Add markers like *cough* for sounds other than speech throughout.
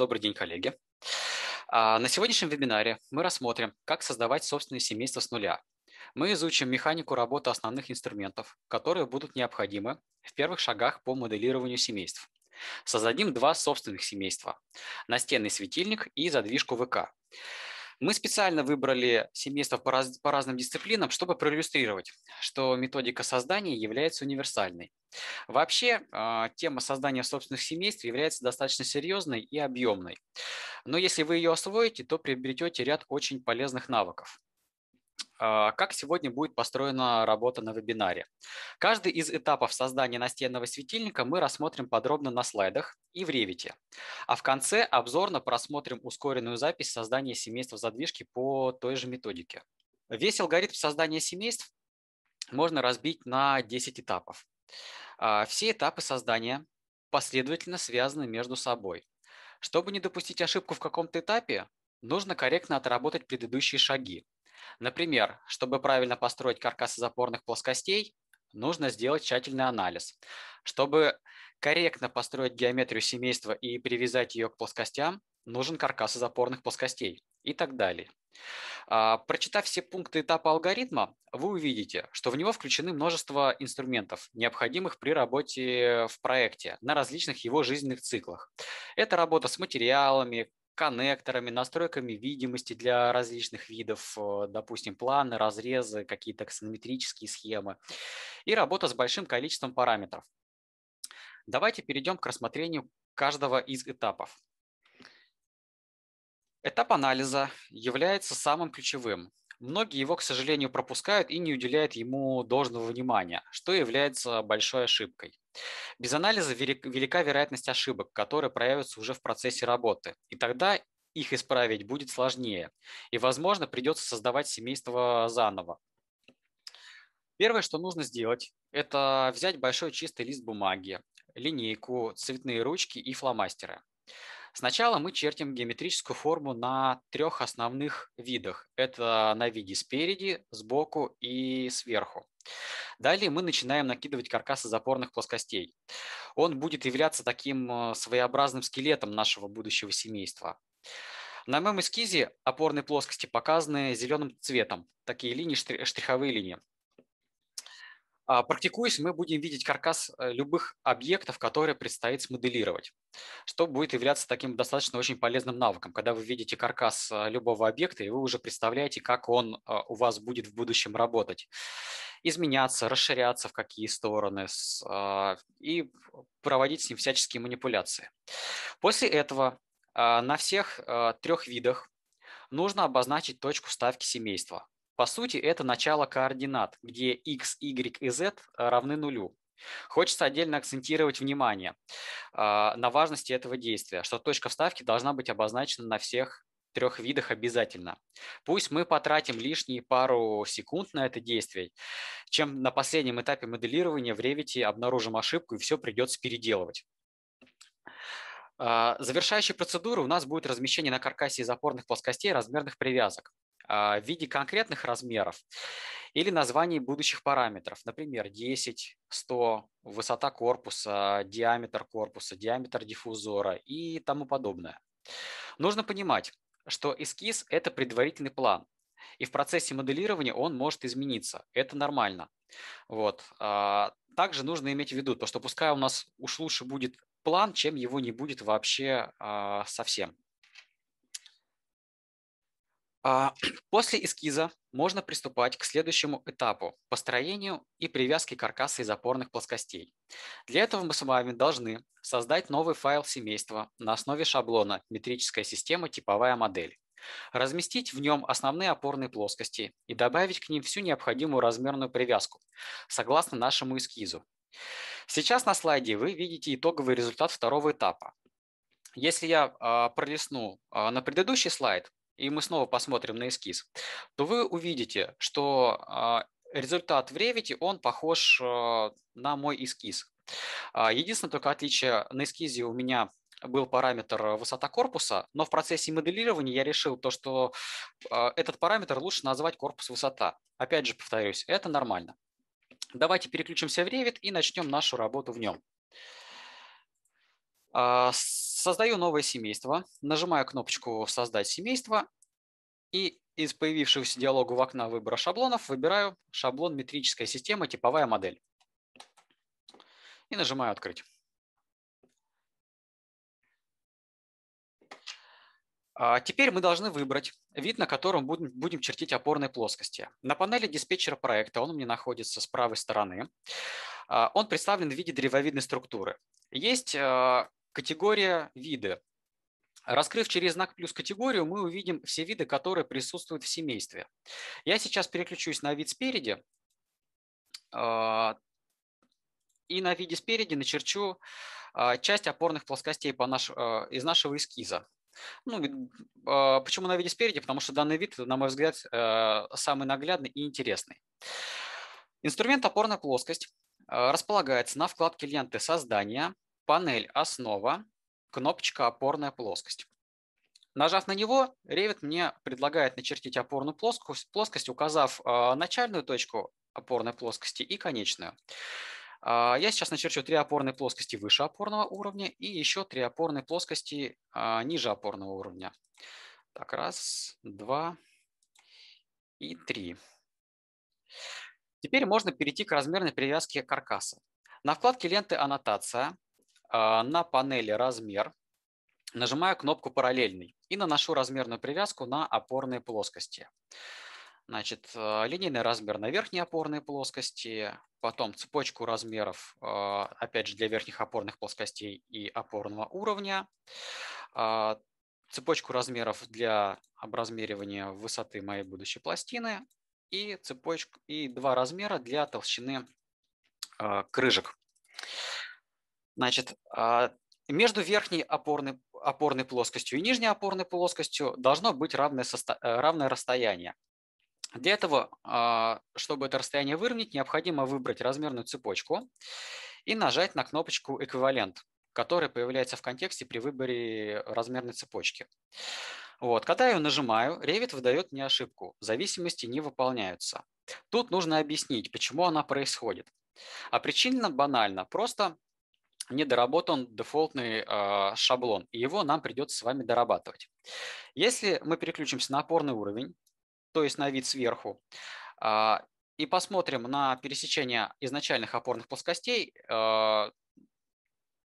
Добрый день, коллеги. А, на сегодняшнем вебинаре мы рассмотрим, как создавать собственные семейства с нуля. Мы изучим механику работы основных инструментов, которые будут необходимы в первых шагах по моделированию семейств. Создадим два собственных семейства – настенный светильник и задвижку ВК. Мы специально выбрали семейство по, раз, по разным дисциплинам, чтобы проиллюстрировать, что методика создания является универсальной. Вообще, а, тема создания собственных семейств является достаточно серьезной и объемной. Но если вы ее освоите, то приобретете ряд очень полезных навыков. А, как сегодня будет построена работа на вебинаре. Каждый из этапов создания настенного светильника мы рассмотрим подробно на слайдах и в ревите. А в конце обзорно просмотрим ускоренную запись создания семейства задвижки по той же методике. Весь алгоритм создания семейств можно разбить на 10 этапов. А, все этапы создания последовательно связаны между собой. Чтобы не допустить ошибку в каком-то этапе, нужно корректно отработать предыдущие шаги, Например, чтобы правильно построить каркас из запорных плоскостей, нужно сделать тщательный анализ. Чтобы корректно построить геометрию семейства и привязать ее к плоскостям, нужен каркас из опорных плоскостей и так далее. А, прочитав все пункты этапа алгоритма, вы увидите, что в него включены множество инструментов, необходимых при работе в проекте на различных его жизненных циклах. Это работа с материалами, коннекторами, настройками видимости для различных видов, э, допустим, планы, разрезы, какие-то аксонометрические схемы и работа с большим количеством параметров. Давайте перейдем к рассмотрению каждого из этапов. Этап анализа является самым ключевым многие его, к сожалению, пропускают и не уделяют ему должного внимания, что является большой ошибкой. Без анализа велика вероятность ошибок, которые проявятся уже в процессе работы, и тогда их исправить будет сложнее, и, возможно, придется создавать семейство заново. Первое, что нужно сделать, это взять большой чистый лист бумаги, линейку, цветные ручки и фломастеры. Сначала мы чертим геометрическую форму на трех основных видах. Это на виде спереди, сбоку и сверху. Далее мы начинаем накидывать каркасы запорных плоскостей. Он будет являться таким э, своеобразным скелетом нашего будущего семейства. На моем эскизе опорные плоскости показаны зеленым цветом, такие линии, штриховые линии. А, практикуясь, мы будем видеть каркас э, любых объектов, которые предстоит смоделировать, что будет являться таким достаточно очень полезным навыком, когда вы видите каркас э, любого объекта, и вы уже представляете, как он э, у вас будет в будущем работать, изменяться, расширяться в какие стороны а, и проводить с ним всяческие манипуляции. После этого а, на всех трех видах нужно обозначить точку ставки семейства. По сути, это начало координат, где x, y и z э, равны нулю. Хочется отдельно акцентировать внимание а, на важности этого действия, что точка вставки должна быть обозначена на всех трех видах обязательно. Пусть мы потратим лишние пару секунд на это действие, чем на последнем этапе моделирования в Revit обнаружим ошибку и все придется переделывать. А, завершающей процедурой у нас будет размещение на каркасе из опорных плоскостей размерных привязок. А, в виде конкретных размеров или названий будущих параметров. Например, 10, 100, высота корпуса, диаметр корпуса, диаметр диффузора и тому подобное. Нужно понимать, что эскиз – это предварительный план, и в процессе моделирования он может измениться. Это нормально. Вот. А, также нужно иметь в виду то, что пускай у нас уж лучше будет план, чем его не будет вообще а, совсем. А, *clears throat* после эскиза можно приступать к следующему этапу – построению и привязке каркаса из опорных плоскостей. Для этого мы с вами должны создать новый файл семейства на основе шаблона «Метрическая система. Типовая модель». Разместить в нем основные опорные плоскости и добавить к ним всю необходимую размерную привязку, согласно нашему эскизу. Сейчас на слайде вы видите итоговый результат второго этапа. Если я а, пролистну а, на предыдущий слайд, и мы снова посмотрим на эскиз, то вы увидите, что а, результат в Revit, он похож а, на мой эскиз. А, единственное только отличие на эскизе у меня был параметр высота корпуса, но в процессе моделирования я решил то, что этот параметр лучше назвать корпус высота. Опять же повторюсь, это нормально. Давайте переключимся в Revit и начнем нашу работу в нем. Uh, а, создаю новое семейство, нажимаю кнопочку «Создать семейство» и из появившегося диалога в окна выбора шаблонов выбираю шаблон «Метрическая система. Типовая модель» и нажимаю «Открыть». А, теперь мы должны выбрать вид, на котором будем, будем чертить опорные плоскости. На панели диспетчера проекта, он у меня находится с правой стороны, а, он представлен в виде древовидной структуры. Есть Категория виды. Раскрыв через знак плюс категорию, мы увидим все виды, которые присутствуют в семействе. Я сейчас переключусь на вид спереди. А, и на виде спереди начерчу а, часть опорных плоскостей по наш, а, из нашего эскиза. Ну, почему на виде спереди? Потому что данный вид, на мой взгляд, самый наглядный и интересный. Инструмент «Опорная плоскость» располагается на вкладке ленты создания панель «Основа», кнопочка «Опорная плоскость». Нажав на него, Revit мне предлагает начертить опорную плоскость, плоскость указав а, начальную точку опорной плоскости и конечную. А, я сейчас начерчу три опорные плоскости выше опорного уровня и еще три опорные плоскости а, ниже опорного уровня. Так, раз, два и три. Теперь можно перейти к размерной привязке каркаса. На вкладке ленты «Аннотация» А, на панели «Размер», нажимаю кнопку «Параллельный» и наношу размерную привязку на опорные плоскости. Значит, а, линейный размер на верхней опорной плоскости, потом цепочку размеров, а, опять же, для верхних опорных плоскостей и опорного уровня, цепочку размеров для образмеривания высоты моей будущей пластины и, цепочку, и два размера для толщины крышек. Значит, а, между верхней опорной, опорной плоскостью и нижней опорной плоскостью должно быть равное, состо... Э, равное расстояние. Для этого, а, чтобы это расстояние выровнять, необходимо выбрать размерную цепочку и нажать на кнопочку «Эквивалент», которая появляется в контексте при выборе размерной цепочки. Вот. Когда я ее нажимаю, Revit выдает мне ошибку. Зависимости не выполняются. Тут нужно объяснить, почему она происходит. А причина банальна. Просто недоработан дефолтный э, шаблон, и его нам придется с вами дорабатывать. Если мы переключимся на опорный уровень, то есть на вид сверху, э, и посмотрим на пересечение изначальных опорных плоскостей, а,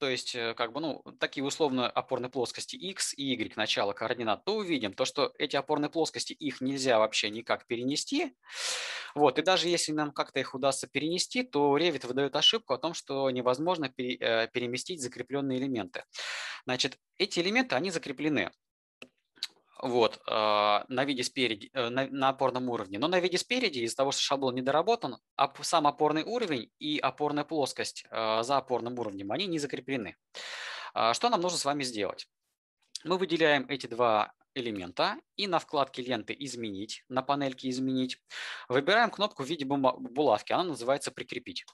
то есть, э, как бы, ну, такие условно опорные плоскости x и y начало координат, то увидим то, что эти опорные плоскости, их нельзя вообще никак перенести. Вот, и даже если нам как-то их удастся перенести, то Revit выдает ошибку о том, что невозможно пере, э, переместить закрепленные элементы. Значит, эти элементы, они закреплены вот, а, на виде спереди, э, на, на опорном уровне. Но на виде спереди из-за того, что шаблон недоработан, доработан, сам опорный уровень и опорная плоскость а, за опорным уровнем, они не закреплены. А, что нам нужно с вами сделать? Мы выделяем эти два элемента и на вкладке ленты «Изменить», на панельке «Изменить» выбираем кнопку в виде булавки, она называется «Прикрепить».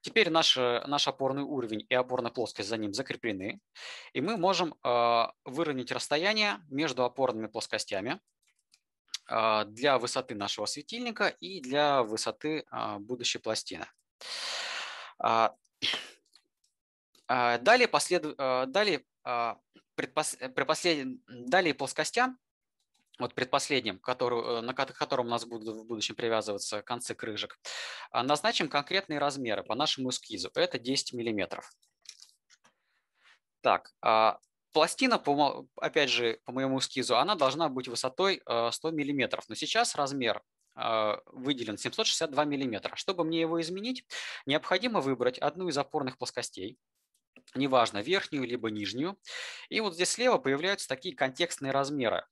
Теперь наш, э, наш опорный уровень и опорная плоскость за ним закреплены, и мы можем э, выровнять расстояние между опорными плоскостями э, для высоты нашего светильника и для высоты будущей пластины. А, *clears throat* а, далее, послед... Далее, предпос... предпослед... Далее плоскостям вот предпоследним, который, э, на котором у нас будут в будущем привязываться концы крыжек, а назначим конкретные размеры по нашему эскизу. Это 10 миллиметров. Так, а пластина, опять же, по моему эскизу, она должна быть высотой 100 э, миллиметров. Но сейчас размер э, выделен 762 миллиметра. Чтобы мне его изменить, необходимо выбрать одну из опорных плоскостей, неважно, верхнюю либо нижнюю. И вот здесь слева появляются такие контекстные размеры.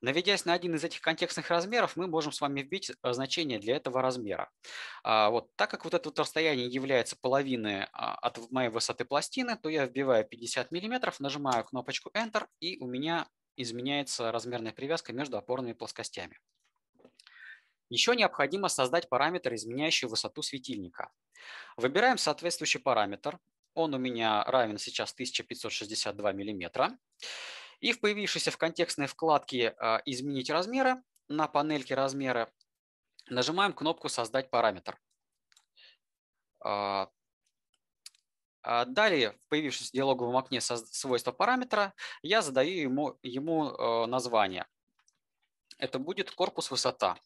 Наведясь на один из этих контекстных размеров, мы можем с вами вбить э, значение для этого размера. А, вот, так как вот это вот расстояние является половиной а, от моей высоты пластины, то я вбиваю 50 мм, нажимаю кнопочку Enter, и у меня изменяется размерная привязка между опорными плоскостями. Еще необходимо создать параметр, изменяющий высоту светильника. Выбираем соответствующий параметр. Он у меня равен сейчас 1562 миллиметра. И в появившейся в контекстной вкладке а, «Изменить размеры» на панельке «Размеры» нажимаем кнопку «Создать параметр». А, а далее, в появившемся диалоговом окне свойства параметра, я задаю ему, ему название. Это будет корпус высота.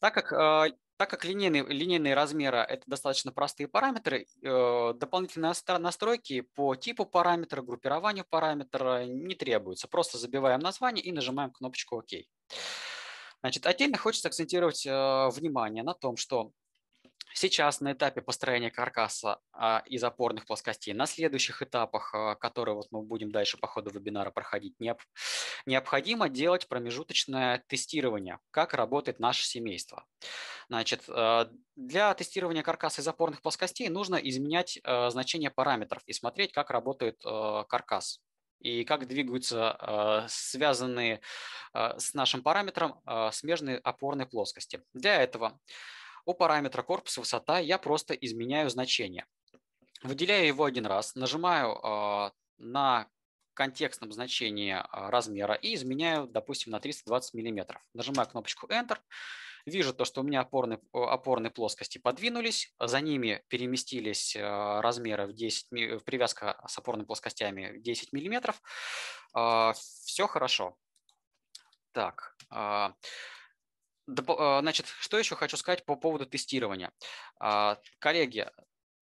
Так как так как линейные, линейные размеры – это достаточно простые параметры, э, дополнительные настройки по типу параметра, группированию параметра не требуются. Просто забиваем название и нажимаем кнопочку «Ок». Значит, отдельно хочется акцентировать э, внимание на том, что Сейчас на этапе построения каркаса а, из опорных плоскостей, на следующих этапах, а, которые вот мы будем дальше по ходу вебинара проходить, необходимо делать промежуточное тестирование, как работает наше семейство. Значит, а, для тестирования каркаса из опорных плоскостей нужно изменять значение параметров и смотреть, как работает каркас и как двигаются связанные с нашим параметром смежные опорные плоскости. Для этого у параметра корпус высота я просто изменяю значение. Выделяю его один раз, нажимаю а, на контекстном значении а, размера и изменяю, допустим, на 320 мм. Нажимаю кнопочку Enter, вижу то, что у меня опорные, опорные плоскости подвинулись, за ними переместились а, размеры в 10, привязка с опорными плоскостями 10 мм. Все хорошо. Так, а, значит, что еще хочу сказать по поводу тестирования. А, коллеги,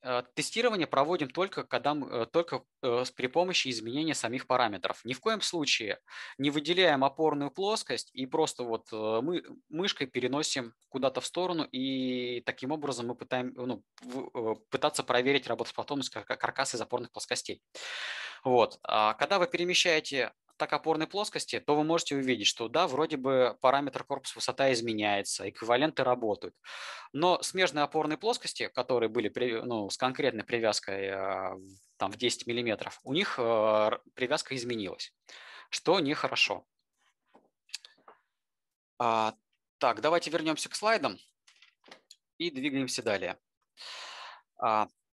а, тестирование проводим только, когда, мы э, только э, при помощи изменения самих параметров. Ни в коем случае не выделяем опорную плоскость и просто вот э, мы мышкой переносим куда-то в сторону и таким образом мы пытаем, ну, пытаться проверить работоспособность каркаса из опорных плоскостей. Вот. Когда вы перемещаете так опорной плоскости, то вы можете увидеть, что да, вроде бы параметр корпус высота изменяется, эквиваленты работают. Но смежные опорные плоскости, которые были ну, с конкретной привязкой а, там, в 10 миллиметров, у них а, привязка изменилась, что нехорошо. А, так, давайте вернемся к слайдам и двигаемся далее.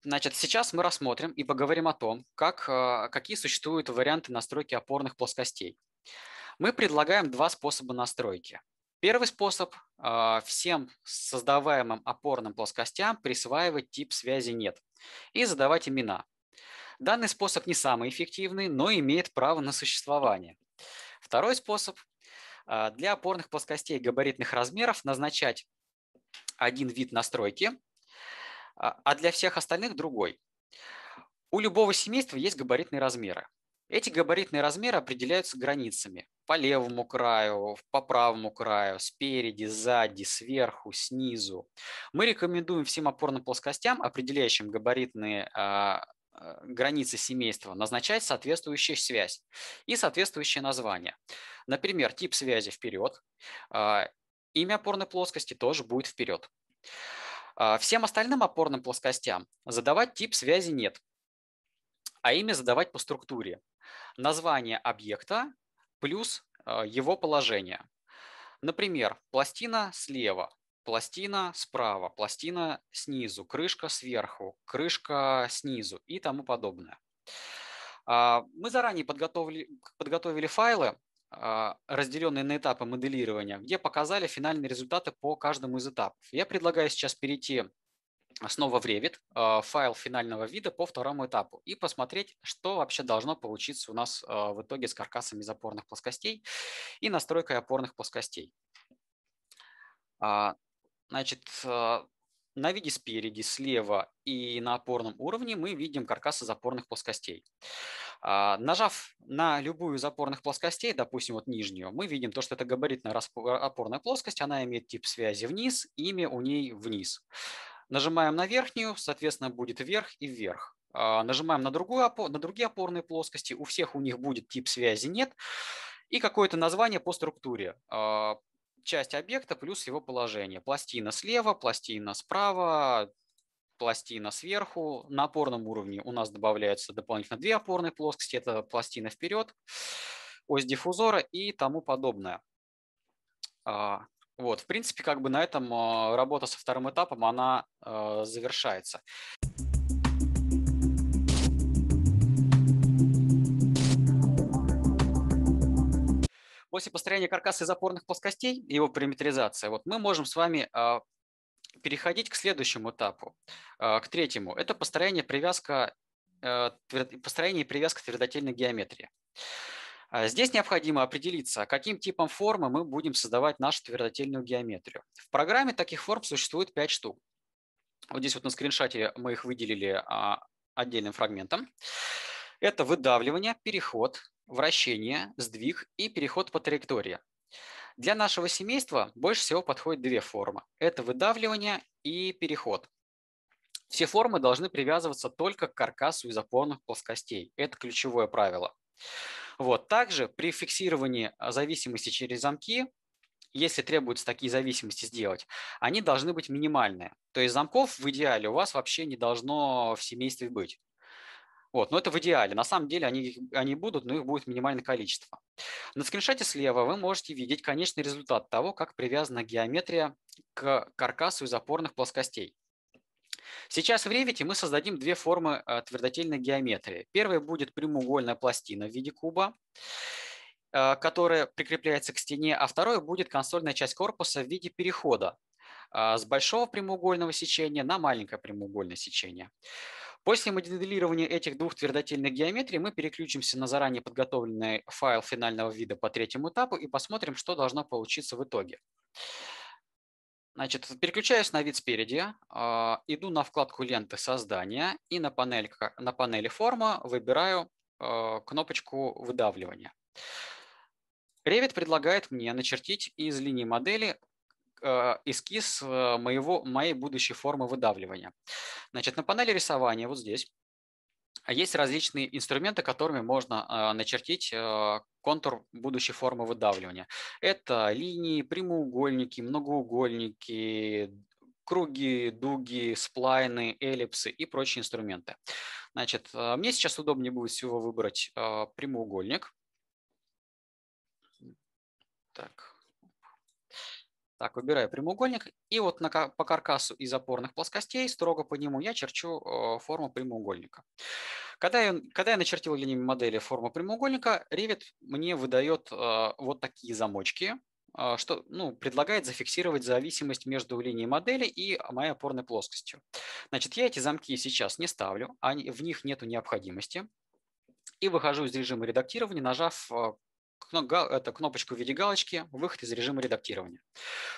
Значит, сейчас мы рассмотрим и поговорим о том, как, а, какие существуют варианты настройки опорных плоскостей. Мы предлагаем два способа настройки. Первый способ а, – всем создаваемым опорным плоскостям присваивать тип связи «нет» и задавать имена. Данный способ не самый эффективный, но имеет право на существование. Второй способ а, – для опорных плоскостей габаритных размеров назначать один вид настройки а, а для всех остальных другой. У любого семейства есть габаритные размеры. Эти габаритные размеры определяются границами по левому краю, по правому краю, спереди, сзади, сверху, снизу. Мы рекомендуем всем опорным плоскостям, определяющим габаритные э, границы семейства, назначать соответствующую связь и соответствующее название. Например, тип связи вперед, э, имя опорной плоскости тоже будет вперед. А, всем остальным опорным плоскостям задавать тип связи нет, а имя задавать по структуре. Название объекта плюс а, его положение. Например, пластина слева, пластина справа, пластина снизу, крышка сверху, крышка снизу и тому подобное. А, мы заранее подготовили, подготовили файлы, а, разделенные на этапы моделирования, где показали финальные результаты по каждому из этапов. Я предлагаю сейчас перейти снова в Revit, а, файл финального вида по второму этапу и посмотреть, что вообще должно получиться у нас а, в итоге с каркасами из опорных плоскостей и настройкой опорных плоскостей. Значит, на виде спереди, слева и на опорном уровне мы видим каркасы запорных плоскостей. А, нажав на любую из опорных плоскостей, допустим, вот нижнюю, мы видим то, что это габаритная опорная плоскость, она имеет тип связи вниз, имя у ней вниз. Нажимаем на верхнюю, соответственно, будет вверх и вверх. А, нажимаем на, другую опор, на другие опорные плоскости, у всех у них будет тип связи нет и какое-то название по структуре. А, часть объекта плюс его положение. Пластина слева, пластина справа, пластина сверху. На опорном уровне у нас добавляются дополнительно две опорные плоскости. Это пластина вперед, ось диффузора и тому подобное. А, вот, в принципе, как бы на этом а, работа со вторым этапом, она а, завершается. После построения каркаса из опорных плоскостей и его параметризации, вот мы можем с вами а, переходить к следующему этапу, а, к третьему. Это построение, привязка, а, построение и привязка твердотельной геометрии. Здесь необходимо определиться, каким типом формы мы будем создавать нашу твердотельную геометрию. В программе таких форм существует 5 штук. Вот здесь вот на скриншоте мы их выделили отдельным фрагментом. Это выдавливание, переход, вращение, сдвиг и переход по траектории. Для нашего семейства больше всего подходят две формы. Это выдавливание и переход. Все формы должны привязываться только к каркасу изопорных плоскостей. Это ключевое правило. Вот. Также при фиксировании зависимости через замки, если требуется такие зависимости сделать, они должны быть минимальные. То есть замков в идеале у вас вообще не должно в семействе быть. Вот, но это в идеале. На самом деле они, они будут, но их будет минимальное количество. На скриншоте слева вы можете видеть конечный результат того, как привязана геометрия к каркасу из опорных плоскостей. Сейчас в Revit мы создадим две формы э, твердотельной геометрии. Первая будет прямоугольная пластина в виде куба, э, которая прикрепляется к стене, а второе будет консольная часть корпуса в виде перехода э, с большого прямоугольного сечения на маленькое прямоугольное сечение. После моделирования этих двух твердотельных геометрий мы переключимся на заранее подготовленный файл финального вида по третьему этапу и посмотрим, что должно получиться в итоге. Значит, переключаюсь на вид спереди, а, иду на вкладку ленты создания и на панели, на панели форма выбираю а, кнопочку выдавливания. Revit предлагает мне начертить из линии модели Э, эскиз э, моего, моей будущей формы выдавливания. Значит, на панели рисования вот здесь есть различные инструменты, которыми можно э, начертить контур будущей формы выдавливания. Это линии, прямоугольники, многоугольники, круги, дуги, сплайны, эллипсы и прочие инструменты. Значит, мне сейчас удобнее будет всего выбрать прямоугольник. Так, так, выбираю прямоугольник. И вот на, по каркасу из опорных плоскостей, строго по нему, я черчу э, форму прямоугольника. Когда я, когда я начертил линиями модели формы прямоугольника, Revit мне выдает э, вот такие замочки, э, что ну, предлагает зафиксировать зависимость между линией модели и моей опорной плоскостью. Значит, я эти замки сейчас не ставлю, они, в них нет необходимости. И выхожу из режима редактирования, нажав это кнопочку в виде галочки «Выход из режима редактирования».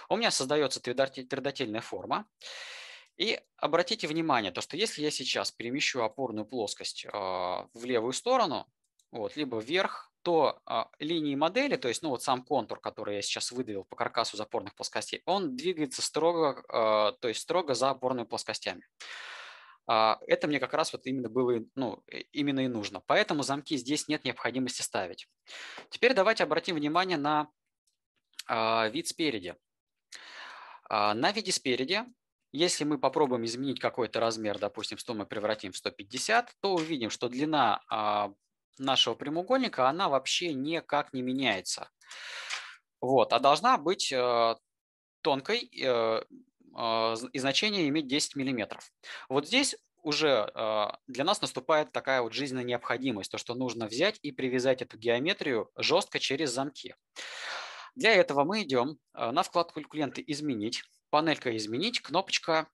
У меня создается твердотельная форма. И обратите внимание, то, что если я сейчас перемещу опорную плоскость а, в левую сторону, вот, либо вверх, то а, линии модели, то есть ну, вот сам контур, который я сейчас выдавил по каркасу запорных плоскостей, он двигается строго, а, то есть строго за опорными плоскостями. А, это мне как раз вот именно было, ну, э, именно и нужно. Поэтому замки здесь нет необходимости ставить. Теперь давайте обратим внимание на а, вид спереди. А, на виде спереди, если мы попробуем изменить какой-то размер, допустим, 100 мы превратим в 150, то увидим, что длина нашего прямоугольника, она вообще никак не меняется. Вот, а должна быть э, тонкой, э, а, и значение иметь 10 миллиметров. Вот здесь уже а, для нас наступает такая вот жизненная необходимость, то, что нужно взять и привязать эту геометрию жестко через замки. Для этого мы идем а, на вкладку «Клиенты изменить», панелька «Изменить», кнопочка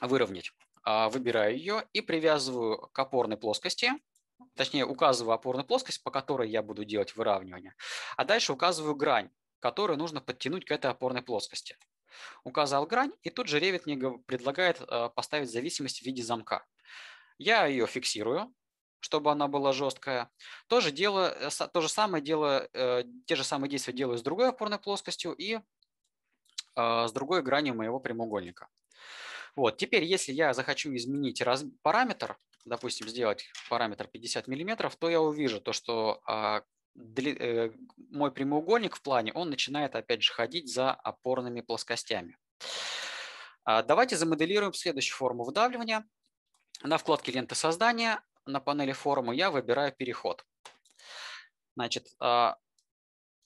«Выровнять». Выбираю ее и привязываю к опорной плоскости, точнее указываю опорную плоскость, по которой я буду делать выравнивание, а дальше указываю грань, которую нужно подтянуть к этой опорной плоскости. Указал грань, и тут же Revit мне предлагает э, поставить зависимость в виде замка. Я ее фиксирую, чтобы она была жесткая. То же, дело, э, то же самое дело, э, те же самые действия делаю с другой опорной плоскостью и с другой гранью моего прямоугольника. Вот, теперь, если я захочу изменить параметр, допустим, сделать параметр 50 мм, то я увижу то, что а, Э, мой прямоугольник в плане, он начинает опять же ходить за опорными плоскостями. А, давайте замоделируем следующую форму выдавливания. На вкладке «Лента создания» на панели форму я выбираю переход. Значит, а,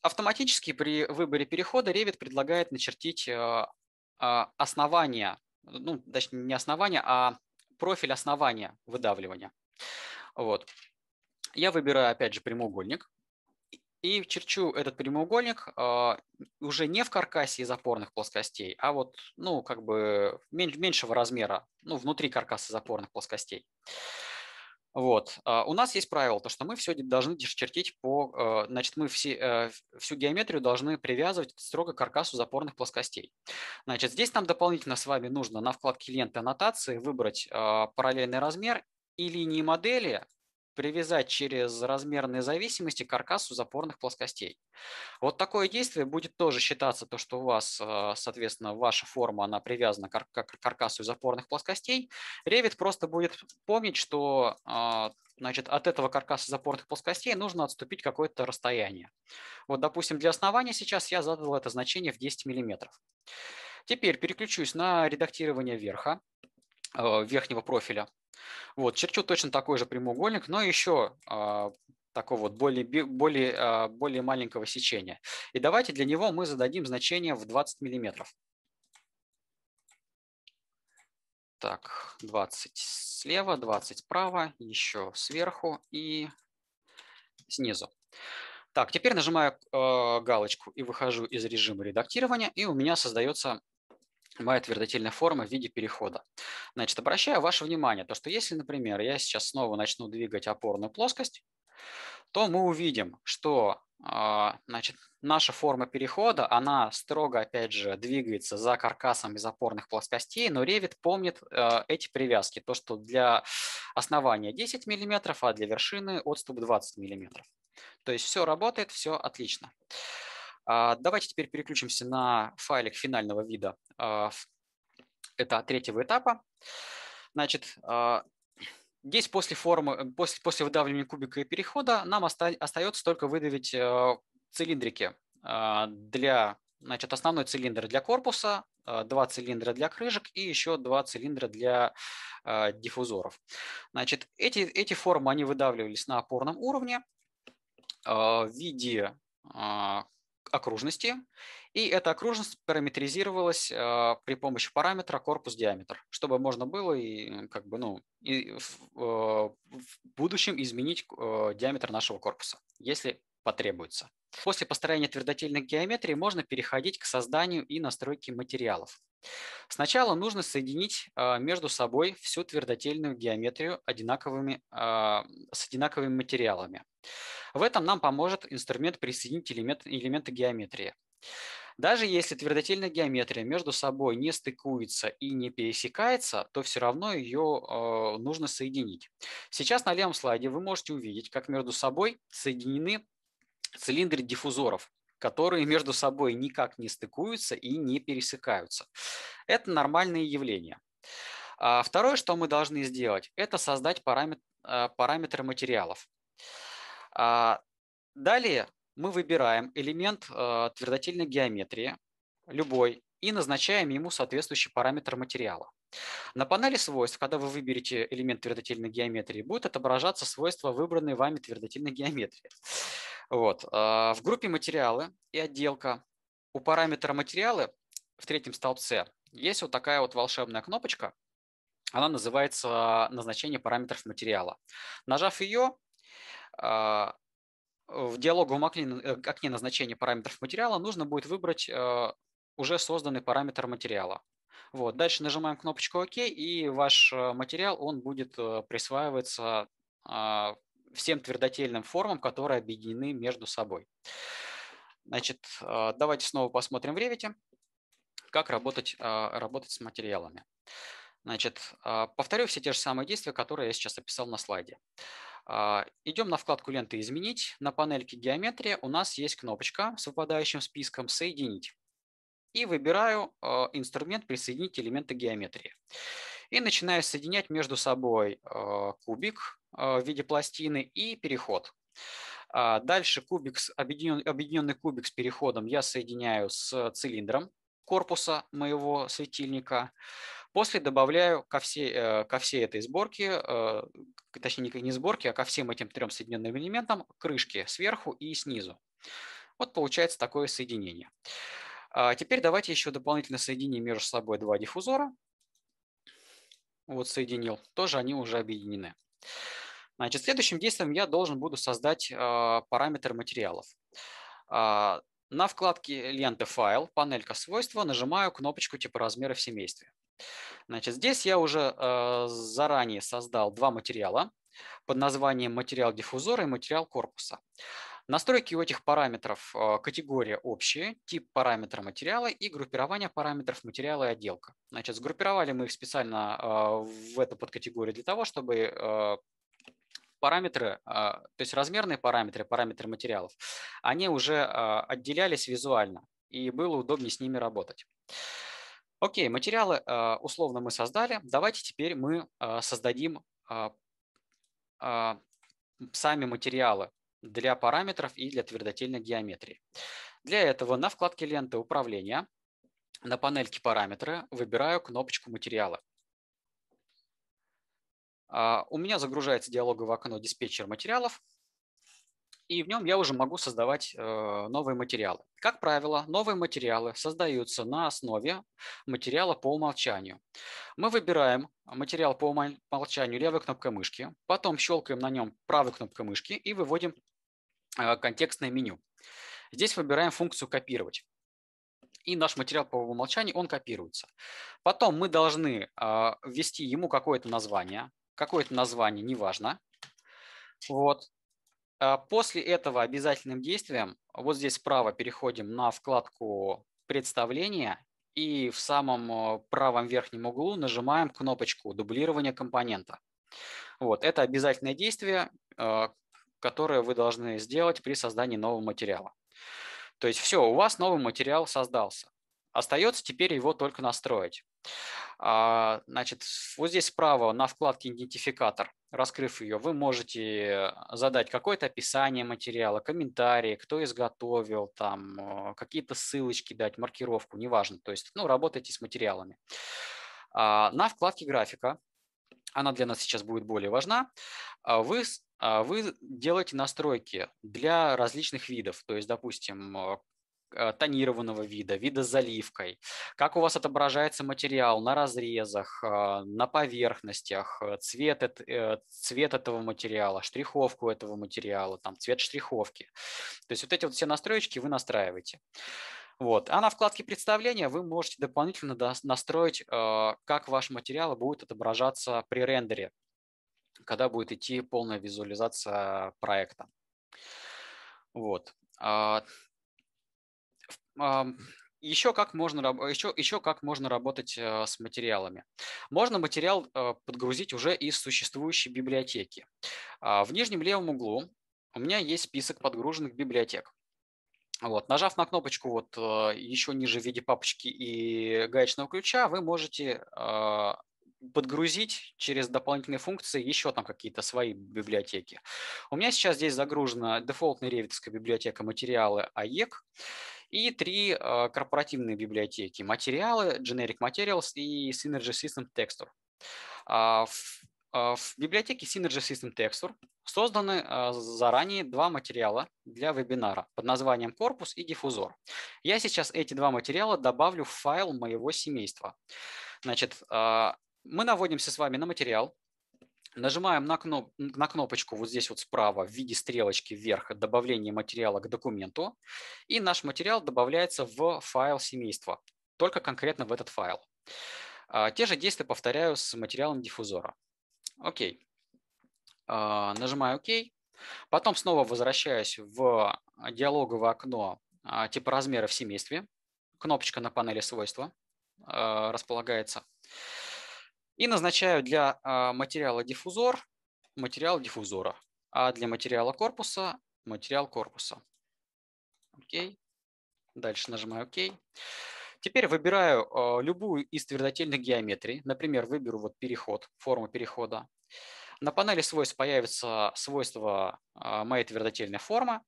автоматически при выборе перехода Revit предлагает начертить э, а, основание, ну, точнее, не основание, а профиль основания выдавливания. Вот. Я выбираю, опять же, прямоугольник. И черчу этот прямоугольник а, уже не в каркасе из опорных плоскостей, а вот, ну, как бы меньшего размера, ну, внутри каркаса запорных плоскостей. Вот. А, у нас есть правило, то, что мы все должны чертить по, а, значит, мы все, всю геометрию должны привязывать строго к каркасу запорных плоскостей. Значит, здесь нам дополнительно с вами нужно на вкладке ленты аннотации выбрать параллельный размер и линии модели, привязать через размерные зависимости к каркасу запорных плоскостей. Вот такое действие будет тоже считаться, то, что у вас, э, соответственно, ваша форма, она привязана к каркасу запорных плоскостей. Revit просто будет помнить, что э, значит, от этого каркаса запорных плоскостей нужно отступить какое-то расстояние. Вот, допустим, для основания сейчас я задал это значение в 10 мм. Теперь переключусь на редактирование верха, э, верхнего профиля. Вот, черчу точно такой же прямоугольник, но еще а, такого вот более, более, а, более маленького сечения. И давайте для него мы зададим значение в 20 миллиметров. Так, 20 слева, 20 справа, еще сверху и снизу. Так, теперь нажимаю э, галочку и выхожу из режима редактирования, и у меня создается моя твердотельная форма в виде перехода. Значит, обращаю ваше внимание, то что если, например, я сейчас снова начну двигать опорную плоскость, то мы увидим, что а, значит, наша форма перехода, она строго, опять же, двигается за каркасом из опорных плоскостей, но Revit помнит а, эти привязки, то, что для основания 10 мм, а для вершины отступ 20 мм. То есть все работает, все отлично. Отлично. А, давайте теперь переключимся на файлик финального вида. А, это третьего этапа. Значит, а, здесь после формы, э, после, после выдавливания кубика и перехода нам остается только выдавить цилиндрики для значит, основной цилиндр для корпуса, два цилиндра для крышек и еще два цилиндра для диффузоров. Значит, эти, эти формы, они выдавливались на опорном уровне в виде окружности, и эта окружность параметризировалась а, при помощи параметра корпус-диаметр, чтобы можно было и как бы ну и в, а, в будущем изменить а, диаметр нашего корпуса, если потребуется. После построения твердотельной геометрии можно переходить к созданию и настройке материалов. Сначала нужно соединить а, между собой всю твердотельную геометрию одинаковыми, а, с одинаковыми материалами. В этом нам поможет инструмент присоединить элемент, элементы геометрии. Даже если твердотельная геометрия между собой не стыкуется и не пересекается, то все равно ее а, нужно соединить. Сейчас на левом слайде вы можете увидеть, как между собой соединены цилиндры диффузоров, которые между собой никак не стыкуются и не пересекаются. Это нормальное явление. А второе, что мы должны сделать, это создать параметр, а, параметры материалов. А, далее мы выбираем элемент твердотельной геометрии, любой, и назначаем ему соответствующий параметр материала. На панели свойств, когда вы выберете элемент твердотельной геометрии, будет отображаться свойство выбранной вами твердотельной геометрии. Вот. А, в группе материалы и отделка у параметра материалы в третьем столбце есть вот такая вот волшебная кнопочка. Она называется назначение параметров материала. Нажав ее, а, в диалоговом окне, э, окне назначения параметров материала нужно будет выбрать э, уже созданный параметр материала. Вот. Дальше нажимаем кнопочку ОК, и ваш э, материал он будет э, присваиваться а, всем твердотельным формам, которые объединены между собой. Значит, а, давайте снова посмотрим в Revit, как работать, а, работать с материалами. Значит, повторю все те же самые действия, которые я сейчас описал на слайде. Идем на вкладку ленты «Изменить». На панельке «Геометрия» у нас есть кнопочка с выпадающим списком «Соединить» и выбираю э, инструмент «Присоединить элементы геометрии». И начинаю соединять между собой э, кубик э, в виде пластины и переход. А дальше кубик, объединенный, объединенный кубик с переходом я соединяю с цилиндром корпуса моего светильника. После добавляю ко всей, ко всей этой сборке, точнее не сборке, а ко всем этим трем соединенным элементам крышки сверху и снизу. Вот получается такое соединение. А теперь давайте еще дополнительно соединим между собой два диффузора. Вот соединил. Тоже они уже объединены. Значит, следующим действием я должен буду создать а, параметр материалов. А, на вкладке ленты «Файл», панелька «Свойства» нажимаю кнопочку типа размера в семействе. Значит, здесь я уже заранее создал два материала под названием «Материал диффузора» и «Материал корпуса». Настройки у этих параметров э, категория общая, тип параметра материала и группирование параметров материала и отделка. Значит, сгруппировали мы их специально э, в эту подкатегорию для того, чтобы э, параметры, то есть размерные параметры, параметры материалов, они уже отделялись визуально, и было удобнее с ними работать. Окей, материалы условно мы создали. Давайте теперь мы создадим сами материалы для параметров и для твердотельной геометрии. Для этого на вкладке ленты управления на панельке параметры выбираю кнопочку материала. У меня загружается диалоговое окно диспетчер материалов, и в нем я уже могу создавать э, новые материалы. Как правило, новые материалы создаются на основе материала по умолчанию. Мы выбираем материал по умолчанию левой кнопкой мышки, потом щелкаем на нем правой кнопкой мышки и выводим а, контекстное меню. Здесь выбираем функцию «Копировать». И наш материал по умолчанию, он копируется. Потом мы должны а, ввести ему какое-то название. Какое-то название, неважно. Вот. А после этого обязательным действием, вот здесь справа переходим на вкладку «Представление» и в самом правом верхнем углу нажимаем кнопочку дублирования компонента». Вот, это обязательное действие, которое вы должны сделать при создании нового материала. То есть все, у вас новый материал создался. Остается теперь его только настроить. А, значит, вот здесь справа на вкладке «Идентификатор», раскрыв ее, вы можете задать какое-то описание материала, комментарии, кто изготовил, там, какие-то ссылочки дать, маркировку, неважно. То есть, ну, работайте с материалами. А, на вкладке «Графика», она для нас сейчас будет более важна, а вы а, вы делаете настройки для различных видов, то есть, допустим, а, а, тонированного вида, вида с заливкой, как у вас отображается материал на разрезах, на поверхностях, цвет, э, цвет этого материала, штриховку этого материала, там, цвет штриховки. То есть вот эти вот все настроечки вы настраиваете. Вот. А на вкладке представления вы можете дополнительно настроить, как ваш материал будет отображаться при рендере когда будет идти полная визуализация проекта. Вот. А, еще как, можно, еще, еще как можно работать э, с материалами. Можно материал э, подгрузить уже из существующей библиотеки. А, в нижнем левом углу у меня есть список подгруженных библиотек. Вот, нажав на кнопочку вот э, еще ниже в виде папочки и гаечного ключа, вы можете подгрузить через дополнительные функции еще там какие-то свои библиотеки. У меня сейчас здесь загружена дефолтная ревитская библиотека материалы AEC и три а, корпоративные библиотеки материалы, Generic Materials и Synergy System Texture. А, а, в библиотеке Synergy System Texture созданы заранее два материала для вебинара под названием «Корпус» и «Диффузор». Я сейчас эти два материала добавлю в файл моего семейства. Значит, мы наводимся с вами на материал, нажимаем на, кноп на кнопочку вот здесь вот справа в виде стрелочки вверх «Добавление материала к документу», и наш материал добавляется в файл семейства, только конкретно в этот файл. А, те же действия повторяю с материалом диффузора. Окей. А, нажимаю «Ок». Потом снова возвращаюсь в диалоговое окно а, типа размера в семействе. Кнопочка на панели свойства располагается. И назначаю для а, материала диффузор материал диффузора, а для материала корпуса материал корпуса. Окей. Дальше нажимаю ОК. Теперь выбираю а, любую из твердотельных геометрий. Например, выберу вот переход, форму перехода. На панели свойств появится свойство а, моей твердотельной формы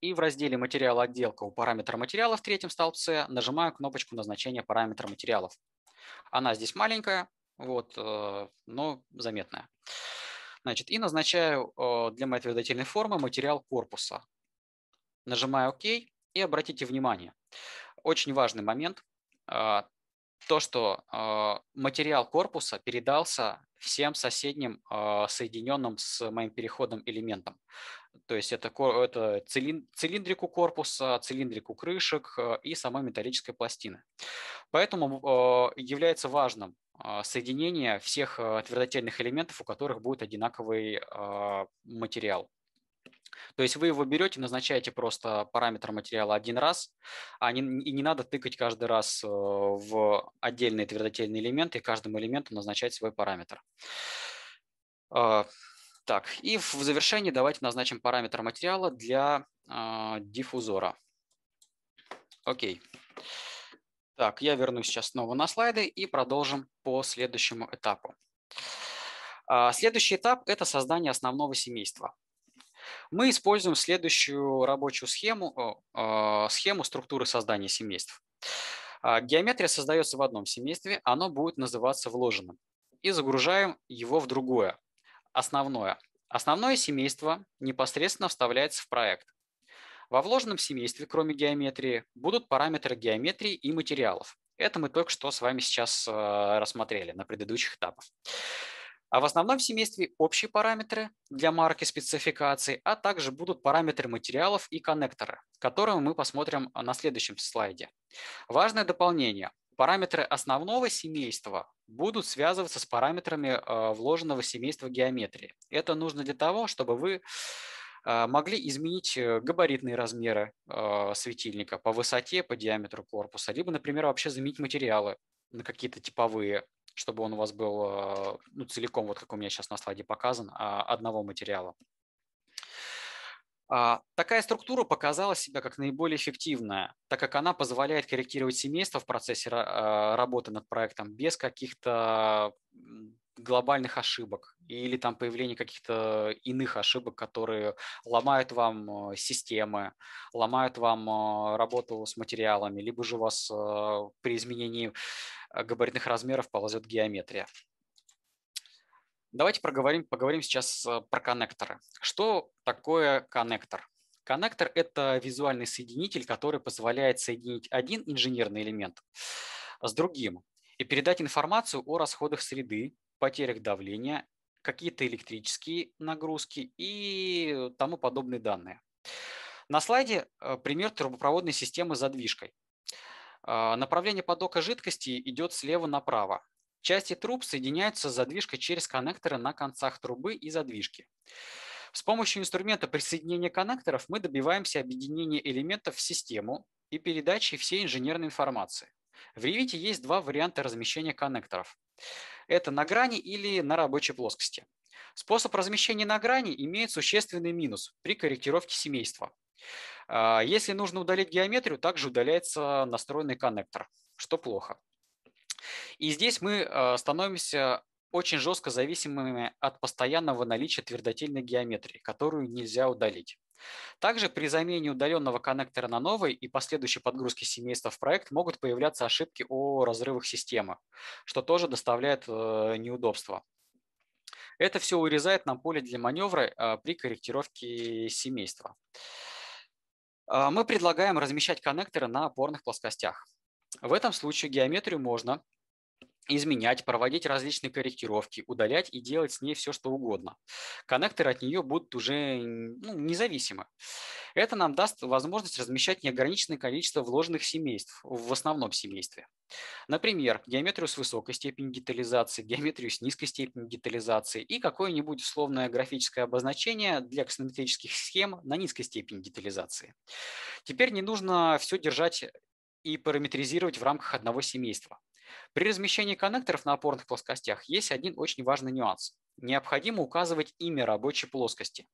и в разделе «Материал отделка» у параметра материала в третьем столбце нажимаю кнопочку назначения параметра материалов. Она здесь маленькая, вот, э, но заметная. Значит, и назначаю э, для моей твердотельной формы материал корпуса. Нажимаю «Ок» и обратите внимание. Очень важный момент э, – то, что материал корпуса передался всем соседним соединенным с моим переходным элементом. То есть это, это цилиндрику корпуса, цилиндрику крышек э, и самой металлической пластины. Поэтому э, является важным э, соединение всех твердотельных элементов, у которых будет одинаковый материал. То есть вы его берете, назначаете просто параметр материала один раз, а не, и не надо тыкать каждый раз в отдельные твердотельные элементы и каждому элементу назначать свой параметр. Так, и в завершении давайте назначим параметр материала для э, диффузора. Окей. Так, я вернусь сейчас снова на слайды и продолжим по следующему этапу. А, следующий этап – это создание основного семейства. Мы используем следующую рабочую схему, а, схему структуры создания семейств. Геометрия создается в одном семействе, оно будет называться вложенным. И загружаем его в другое, Основное. Основное семейство непосредственно вставляется в проект. Во вложенном семействе, кроме геометрии, будут параметры геометрии и материалов. Это мы только что с вами сейчас э, рассмотрели на предыдущих этапах. А в основном семействе общие параметры для марки спецификации, а также будут параметры материалов и коннектора, которые мы посмотрим на следующем слайде. Важное дополнение параметры основного семейства будут связываться с параметрами э, вложенного семейства геометрии. Это нужно для того, чтобы вы э, могли изменить э, габаритные размеры светильника по высоте, по диаметру корпуса, либо, например, вообще заменить материалы на какие-то типовые, чтобы он у вас был ну, целиком, вот как у меня сейчас на слайде показан, а, одного материала. А, такая структура показала себя как наиболее эффективная, так как она позволяет корректировать семейство в процессе а, работы над проектом без каких-то глобальных ошибок или там появления каких-то иных ошибок, которые ломают вам э, системы, ломают вам э, работу с материалами, либо же у вас э, при изменении габаритных размеров ползет геометрия. Давайте проговорим, поговорим сейчас э, про коннекторы. Что такое коннектор? Коннектор – это визуальный соединитель, который позволяет соединить один инженерный элемент с другим и передать информацию о расходах среды, потерях давления, какие-то электрические нагрузки и тому подобные данные. На слайде э, пример трубопроводной системы с задвижкой. Э, направление потока жидкости идет слева направо. Части труб соединяются с задвижкой через коннекторы на концах трубы и задвижки. С помощью инструмента присоединения коннекторов мы добиваемся объединения элементов в систему и передачи всей инженерной информации. В Revit есть два варианта размещения коннекторов. Это на грани или на рабочей плоскости. Способ размещения на грани имеет существенный минус при корректировке семейства. А, если нужно удалить геометрию, также удаляется настроенный коннектор, что плохо. И здесь мы а, становимся очень жестко зависимыми от постоянного наличия твердотельной геометрии, которую нельзя удалить. Также при замене удаленного коннектора на новый и последующей подгрузке семейства в проект могут появляться ошибки о разрывах системы, что тоже доставляет э, неудобства. Это все урезает нам поле для маневра а, при корректировке семейства. А, мы предлагаем размещать коннекторы на опорных плоскостях. В этом случае геометрию можно изменять, проводить различные корректировки, удалять и делать с ней все, что угодно. Коннекторы от нее будут уже ну, независимы. Это нам даст возможность размещать неограниченное количество вложенных семейств в основном семействе. Например, геометрию с высокой степенью детализации, геометрию с низкой степенью детализации и какое-нибудь условное графическое обозначение для аксонометрических схем на низкой степени детализации. Теперь не нужно все держать и параметризировать в рамках одного семейства. При размещении коннекторов на опорных плоскостях есть один очень важный нюанс. Необходимо указывать имя рабочей плоскости.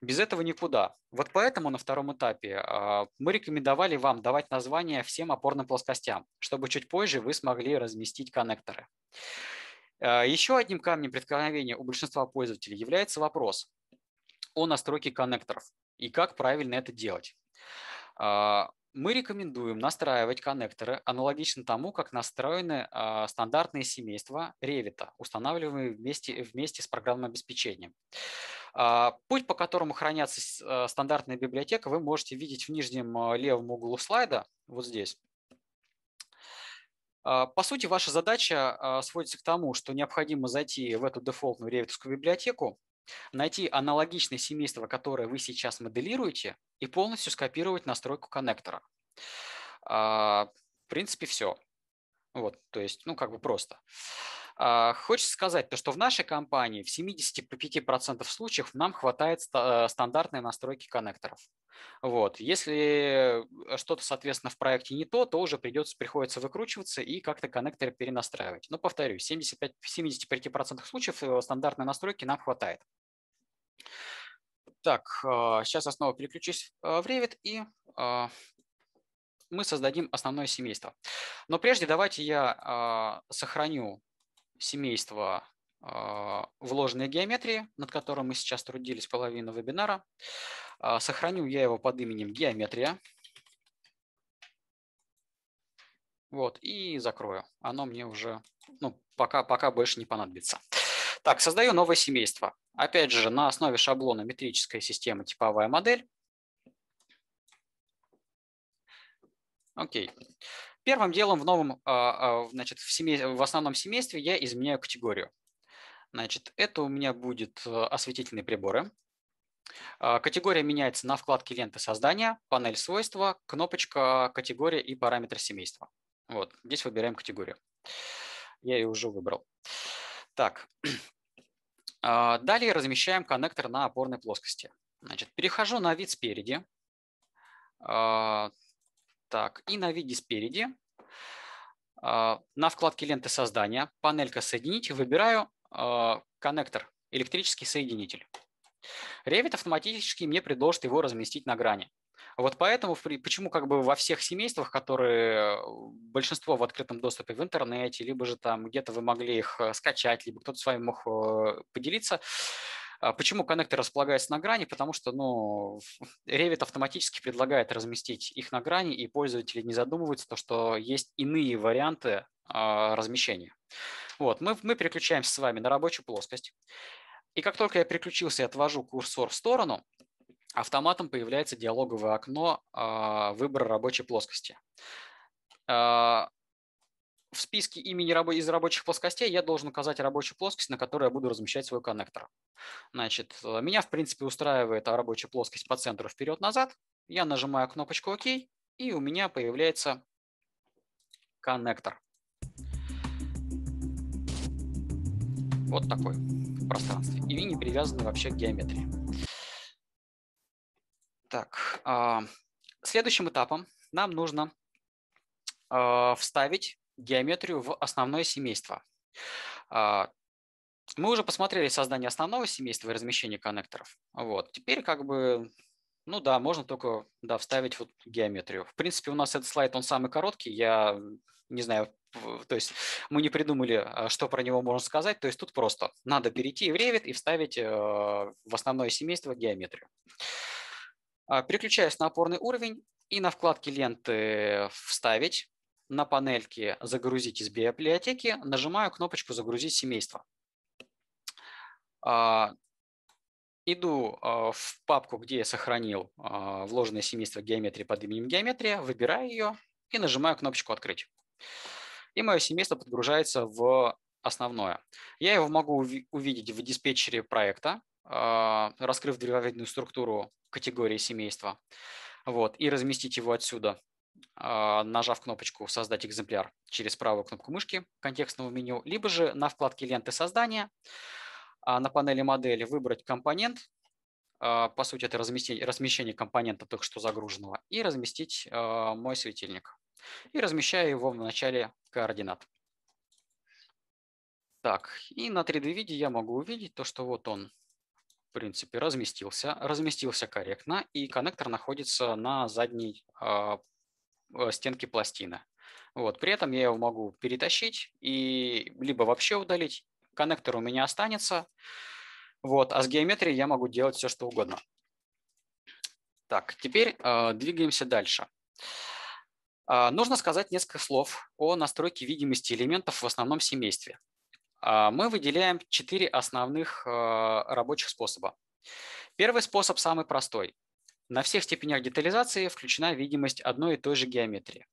Без этого никуда. Вот поэтому на втором этапе а, мы рекомендовали вам давать название всем опорным плоскостям, чтобы чуть позже вы смогли разместить коннекторы. А, еще одним камнем преткновения у большинства пользователей является вопрос о настройке коннекторов и как правильно это делать. А, мы рекомендуем настраивать коннекторы аналогично тому, как настроены э, стандартные семейства Revit, устанавливаемые вместе, вместе с программным обеспечением. Э, путь, по которому хранятся э, стандартная библиотека, вы можете видеть в нижнем левом углу слайда, вот здесь. По сути, ваша задача сводится к тому, что необходимо зайти в эту дефолтную ревитовскую библиотеку, найти аналогичное семейство, которое вы сейчас моделируете, и полностью скопировать настройку коннектора. А, в принципе, все. Вот, то есть, ну, как бы просто. А, хочется сказать, то, что в нашей компании в 75% случаев нам хватает э, стандартной настройки коннекторов. Вот. Если э, что-то, соответственно, в проекте не то, то уже придется, приходится выкручиваться и как-то коннекторы перенастраивать. Но повторюсь, 75, в 75% случаев э, стандартной настройки нам хватает. Так, сейчас а, я снова переключусь в Revit и а, мы создадим основное семейство. Но прежде давайте я сохраню семейство а, вложенной геометрии, над которым мы сейчас трудились половину вебинара. А, сохраню я его под именем геометрия. Вот, и закрою. Оно мне уже, ну, пока, пока больше не понадобится. Так, создаю новое семейство. Опять же, на основе шаблона метрическая система типовая модель. Окей. Первым делом в новом, а, а, значит, в, семей... в основном семействе я изменяю категорию. Значит, это у меня будет а, осветительные приборы. Категория меняется на вкладке ленты создания, панель свойства, кнопочка категория и параметр семейства. Вот, здесь выбираем категорию. Я ее уже выбрал. Так, *clears throat* далее размещаем коннектор на опорной плоскости. Значит, перехожу на вид спереди. Так, и на виде спереди а, на вкладке ленты создания, панелька «Соединить» выбираю а, коннектор, электрический соединитель. Revit автоматически мне предложит его разместить на грани. Вот поэтому, почему как бы во всех семействах, которые э, большинство в открытом доступе в интернете, либо же там где-то вы могли их э, скачать, либо кто-то с вами мог э, поделиться, а почему коннекторы располагаются на грани? Потому что ну, *laughs* Revit автоматически предлагает разместить их на грани, и пользователи не задумываются, то, что есть иные варианты а, размещения. Вот, мы, мы переключаемся с вами на рабочую плоскость. И как только я переключился и отвожу курсор в сторону, автоматом появляется диалоговое окно а, выбора рабочей плоскости в списке имени из рабочих плоскостей я должен указать рабочую плоскость, на которой я буду размещать свой коннектор. Значит, э, меня, в принципе, устраивает рабочая плоскость по центру вперед-назад. Я нажимаю кнопочку ОК, и у меня появляется коннектор. Вот такой в пространстве. И не привязаны вообще к геометрии. Так, а, следующим этапом нам нужно э, вставить геометрию в основное семейство. А, мы уже посмотрели создание основного семейства и размещение коннекторов. Вот. Теперь как бы, ну да, можно только да, вставить вот геометрию. В принципе, у нас этот слайд, он самый короткий. Я не знаю, то есть мы не придумали, а, что про него можно сказать. То есть тут просто надо перейти в Revit и вставить а, в основное семейство геометрию. Переключаюсь на опорный уровень и на вкладке ленты «Вставить» на панельке «Загрузить из библиотеки», нажимаю кнопочку «Загрузить семейство». А, иду а, в папку, где я сохранил а, вложенное семейство геометрии под именем геометрия, выбираю ее и нажимаю кнопочку «Открыть». И мое семейство подгружается в основное. Я его могу увидеть в диспетчере проекта, раскрыв древовидную структуру категории семейства, вот, и разместить его отсюда. А, нажав кнопочку «Создать экземпляр» через правую кнопку мышки контекстного меню, либо же на вкладке «Ленты создания» а, на панели модели выбрать компонент, а, по сути, это размещение, размещение компонента только что загруженного, и разместить мой светильник. И размещаю его в начале координат. Так, и на 3D-виде я могу увидеть то, что вот он, в принципе, разместился, разместился корректно, и коннектор находится на задней Э, стенки пластина. Вот. При этом я его могу перетащить и либо вообще удалить. Коннектор у меня останется. Вот. А с геометрией я могу делать все, что угодно. Так, теперь э, двигаемся дальше. Э, нужно сказать несколько слов о настройке видимости элементов в основном семействе. Э, мы выделяем четыре основных э, рабочих способа. Первый способ самый простой. На всех степенях детализации включена видимость одной и той же геометрии.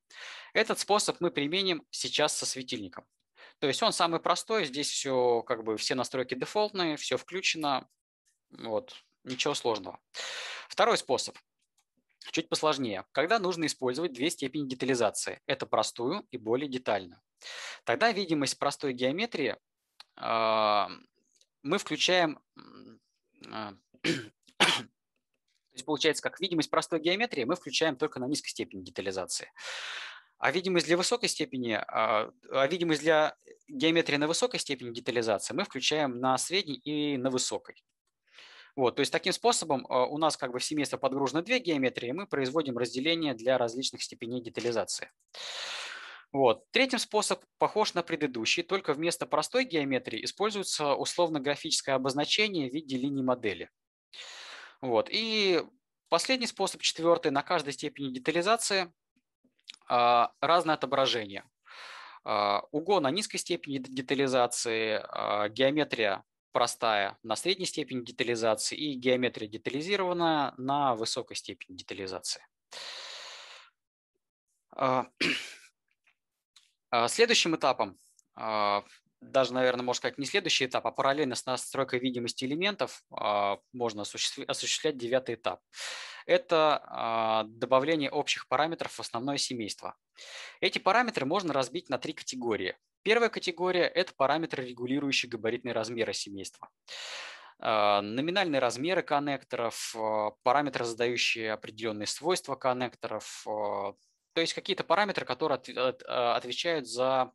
Этот способ мы применим сейчас со светильником. То есть он самый простой, здесь все, как бы, все настройки дефолтные, все включено, вот, ничего сложного. Второй способ чуть посложнее, когда нужно использовать две степени детализации. Это простую и более детальную. Тогда видимость простой геометрии э, мы включаем а, то есть получается, как видимость простой геометрии мы включаем только на низкой степени детализации. А видимость для высокой степени, а, а видимость для геометрии на высокой степени детализации мы включаем на средней и на высокой. Вот, то есть таким способом а, у нас как бы в семестр подгружены две геометрии, и мы производим разделение для различных степеней детализации. Вот. Третий способ похож на предыдущий, только вместо простой геометрии используется условно-графическое обозначение в виде линий модели. Вот. И последний способ, четвертый, на каждой степени детализации а, разное отображение. А, угон на низкой степени детализации, а, геометрия простая на средней степени детализации и геометрия детализированная на высокой степени детализации. *clears throat* Следующим этапом даже, наверное, можно сказать, не следующий этап, а параллельно с настройкой видимости элементов а, можно осуществлять девятый этап. Это а, добавление общих параметров в основное семейство. Эти параметры можно разбить на три категории. Первая категория – это параметры, регулирующие габаритные размеры семейства а, номинальные размеры коннекторов, параметры, задающие определенные свойства коннекторов, то есть какие-то параметры, которые отвечают за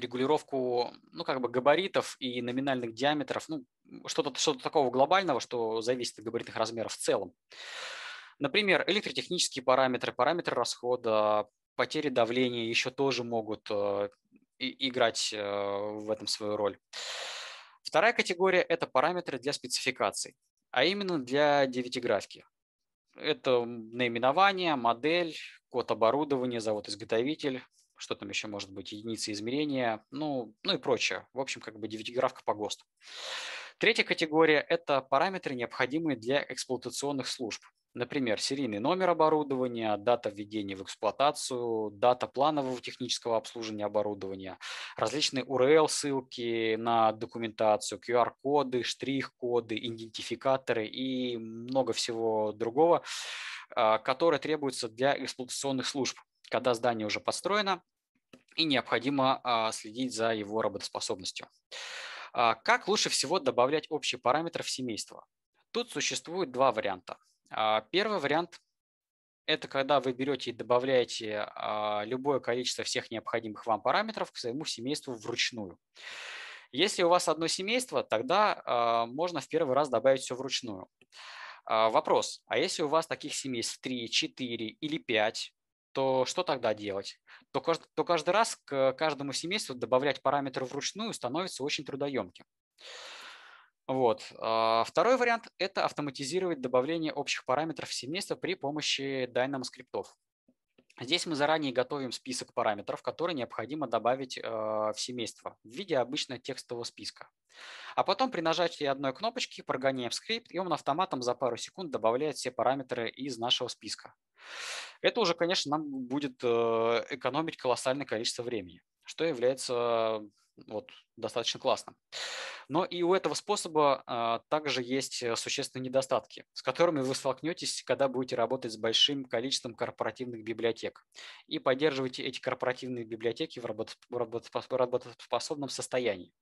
регулировку, ну, как бы габаритов и номинальных диаметров, ну, что-то что такого глобального, что зависит от габаритных размеров в целом. Например, электротехнические параметры, параметры расхода, потери давления еще тоже могут э, играть э, в этом свою роль. Вторая категория – это параметры для спецификаций, а именно для девятиграфики. Это наименование, модель, код оборудования, завод-изготовитель, что там еще может быть, единицы измерения, ну, ну и прочее. В общем, как бы девятиграфка по ГОСТу. Третья категория – это параметры, необходимые для эксплуатационных служб. Например, серийный номер оборудования, дата введения в эксплуатацию, дата планового технического обслуживания оборудования, различные URL-ссылки на документацию, QR-коды, штрих-коды, идентификаторы и много всего другого, а, которое требуется для эксплуатационных служб когда здание уже построено, и необходимо а, следить за его работоспособностью. А, как лучше всего добавлять общие параметры в семейство? Тут существует два варианта. А, первый вариант – это когда вы берете и добавляете любое количество всех необходимых вам параметров к своему семейству вручную. Если у вас одно семейство, тогда можно в первый раз добавить все вручную. Вопрос, а если у вас таких семейств 3, 4 или 5, то что тогда делать? То, то каждый раз к каждому семейству добавлять параметры вручную становится очень трудоемким. Вот. А, второй вариант – это автоматизировать добавление общих параметров семейства при помощи Dynamo скриптов. Здесь мы заранее готовим список параметров, которые необходимо добавить э, в семейство в виде обычного текстового списка. А потом при нажатии одной кнопочки прогоняем скрипт, и он автоматом за пару секунд добавляет все параметры из нашего списка. Это уже, конечно, нам будет э, экономить колоссальное количество времени, что является вот достаточно классно. Но и у этого способа а, также есть э, существенные недостатки, с которыми вы столкнетесь, когда будете работать с большим количеством корпоративных библиотек и поддерживайте эти корпоративные библиотеки в работоспособном состоянии.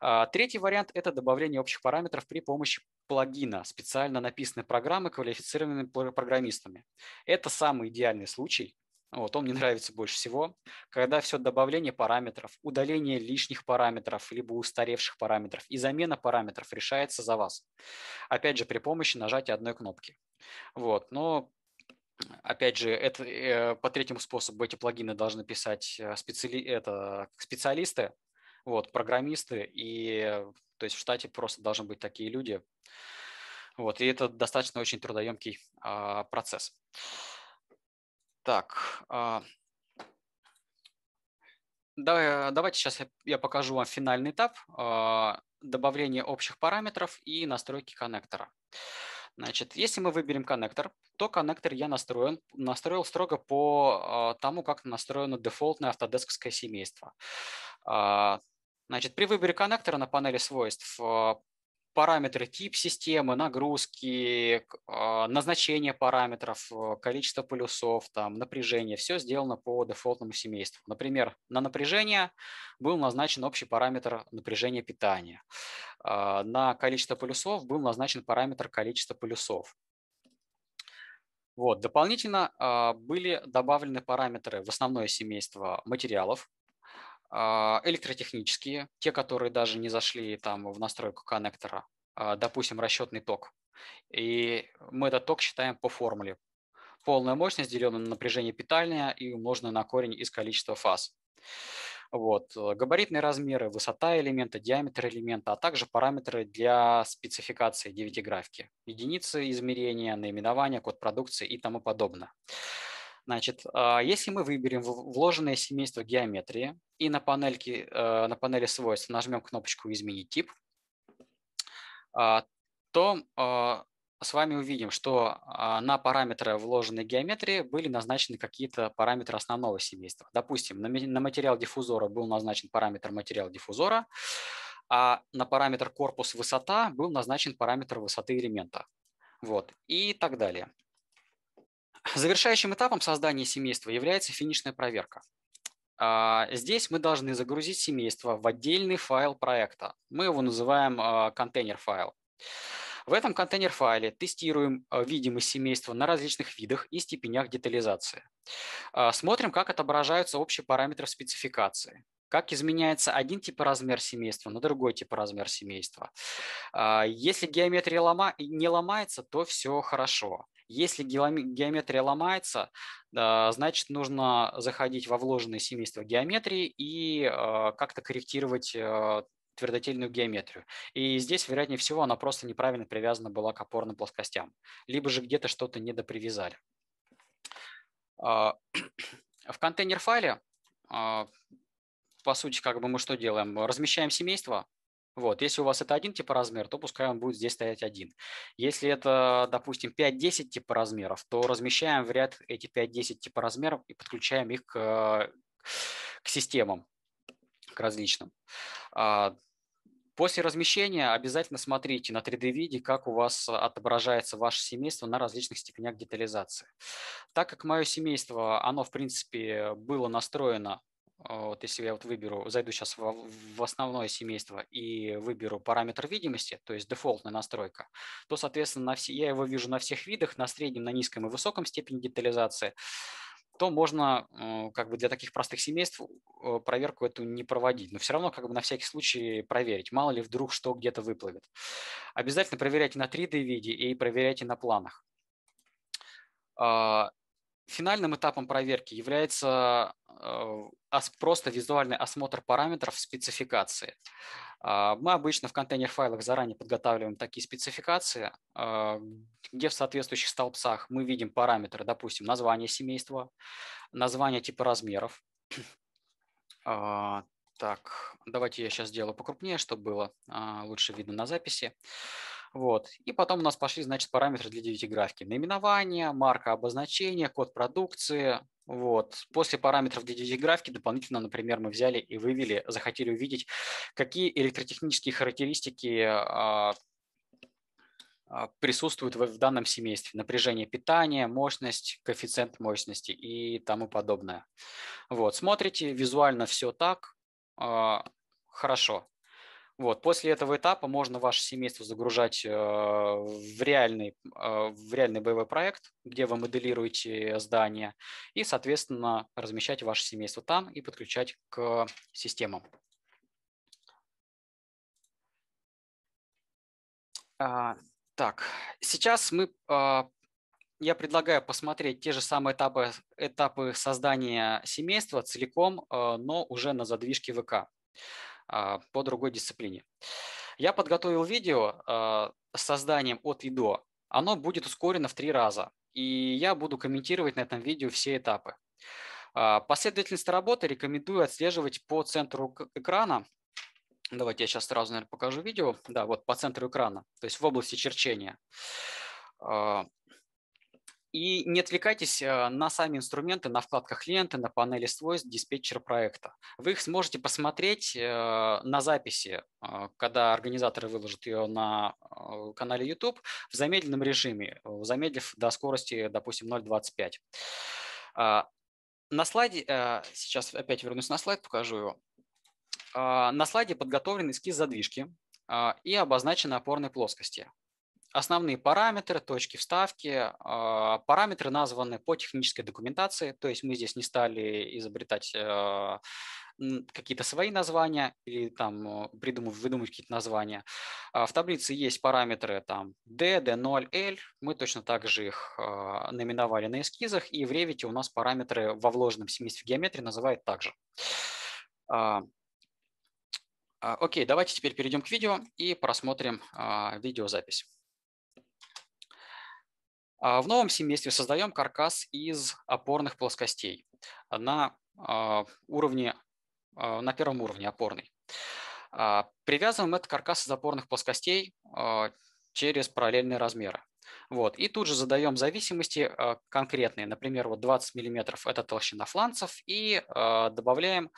А, третий вариант – это добавление общих параметров при помощи плагина, специально написанной программы, квалифицированными программистами. Это самый идеальный случай, вот, он мне нравится больше всего, когда все добавление параметров, удаление лишних параметров, либо устаревших параметров и замена параметров решается за вас. Опять же, при помощи нажатия одной кнопки. Вот, но Опять же, это, э, по третьему способу эти плагины должны писать э, специали, это, специалисты, вот, программисты, и э, то есть в штате просто должны быть такие люди. Вот, и это достаточно очень трудоемкий а, процесс. Так, а, давайте сейчас я покажу вам финальный этап а, добавление общих параметров и настройки коннектора. Значит, если мы выберем коннектор, то коннектор я настроен, настроил строго по а, тому, как настроено дефолтное автодескское семейство. Значит, при выборе коннектора на панели свойств параметры тип системы, нагрузки, а, назначение параметров, э, количество полюсов, там, напряжение. Все сделано по дефолтному семейству. Например, на напряжение был назначен общий параметр напряжения питания. А, на количество полюсов был назначен параметр количество полюсов. Вот. Дополнительно а, были добавлены параметры в основное семейство материалов, а, электротехнические, те, которые даже не зашли там в настройку коннектора, а, допустим, расчетный ток. И мы этот ток считаем по формуле. Полная мощность, деленная на напряжение питания и умноженная на корень из количества фаз. Вот. Э, габаритные размеры, высота элемента, диаметр элемента, а также параметры для спецификации девятиграфики. Единицы измерения, наименования, код продукции и тому подобное. Значит, а, если мы выберем вложенное семейство геометрии и на, панельке, э, на панели свойств нажмем кнопочку «Изменить тип», а, то а, с вами увидим, что на параметры вложенной геометрии были назначены какие-то параметры основного семейства. Допустим, на материал диффузора был назначен параметр материал диффузора, а на параметр корпус высота был назначен параметр высоты элемента. Вот, и так далее. Завершающим этапом создания семейства является финишная проверка. А, здесь мы должны загрузить семейство в отдельный файл проекта. Мы его называем а, контейнер-файл. В этом контейнер-файле тестируем а, видимость семейства на различных видах и степенях детализации. Смотрим, как отображаются общие параметры спецификации как изменяется один тип размер семейства на другой тип размер семейства. Если геометрия лома, не ломается, то все хорошо. Если геометрия ломается, значит, нужно заходить во вложенные семейства геометрии и э, как-то корректировать э, твердотельную геометрию. И здесь, вероятнее всего, она просто неправильно привязана была к опорным плоскостям. Либо же где-то что-то недопривязали. А, *clears throat* в контейнер файле, а, по сути, как бы мы что делаем? Размещаем семейство, вот, если у вас это один типа размер, то пускай он будет здесь стоять один. Если это, допустим, 5-10 типа размеров, то размещаем в ряд эти 5-10 типа размеров и подключаем их к, к системам, к различным. А, после размещения обязательно смотрите на 3D-виде, как у вас отображается ваше семейство на различных степенях детализации. Так как мое семейство, оно в принципе было настроено а, вот если я вот выберу, зайду сейчас в, в основное семейство и выберу параметр видимости, то есть дефолтная настройка, то, соответственно, на все, я его вижу на всех видах, на среднем, на низком и высоком степени детализации, то можно э, как бы для таких простых семейств э, проверку эту не проводить. Но все равно как бы на всякий случай проверить, мало ли вдруг что где-то выплывет. Обязательно проверяйте на 3D-виде и проверяйте на планах. А, Финальным этапом проверки является э, просто визуальный осмотр параметров спецификации. А, мы обычно в контейнер-файлах заранее подготавливаем такие спецификации, а, где в соответствующих столбцах мы видим параметры, допустим, название семейства, название типа размеров. *clears throat* А, так, давайте я сейчас сделаю покрупнее, чтобы было лучше видно на записи. Вот. И потом у нас пошли, значит, параметры для девятиграфики. Наименование, марка обозначения, код продукции. Вот. После параметров для девятиграфики дополнительно, например, мы взяли и вывели, захотели увидеть, какие электротехнические характеристики а, а, присутствуют в данном семействе. Напряжение питания, мощность, коэффициент мощности и тому подобное. Вот, смотрите, визуально все так, а, хорошо. Вот. После этого этапа можно ваше семейство загружать э, в реальный, э, в реальный боевой проект, где вы моделируете здание, и, соответственно, размещать ваше семейство там и подключать к системам. А, так, сейчас мы а, я предлагаю посмотреть те же самые этапы, этапы создания семейства целиком, э, но уже на задвижке ВК а, по другой дисциплине. Я подготовил видео а, с созданием от и до. Оно будет ускорено в три раза, и я буду комментировать на этом видео все этапы. А, последовательность работы рекомендую отслеживать по центру экрана. Давайте я сейчас сразу, наверное, покажу видео. Да, вот по центру экрана, то есть в области черчения. И не отвлекайтесь э, на сами инструменты, на вкладках клиента, на панели свойств диспетчера проекта. Вы их сможете посмотреть э, на записи, э, когда организаторы выложат ее на канале YouTube в замедленном режиме, замедлив до скорости, допустим, 0.25. А, на слайде, сейчас опять вернусь на слайд, покажу его. А, на слайде подготовлен эскиз задвижки и обозначены опорные плоскости основные параметры, точки вставки. А, параметры названы по технической документации, то есть мы здесь не стали изобретать а, какие-то свои названия или там э, придумывать, выдумывать какие-то названия. А в таблице есть параметры там D, D0, L. Мы точно так же их наименовали на эскизах. И в Revit у нас параметры во вложенном семействе геометрии называют также. Окей, давайте теперь перейдем к видео и просмотрим видеозапись. А, в новом семействе создаем каркас из опорных плоскостей на а, уровне, а, на первом уровне опорный. Привязываем этот каркас из опорных плоскостей через параллельные размеры. Вот. И тут же задаем зависимости конкретные. Например, вот 20 мм – это толщина фланцев. И добавляем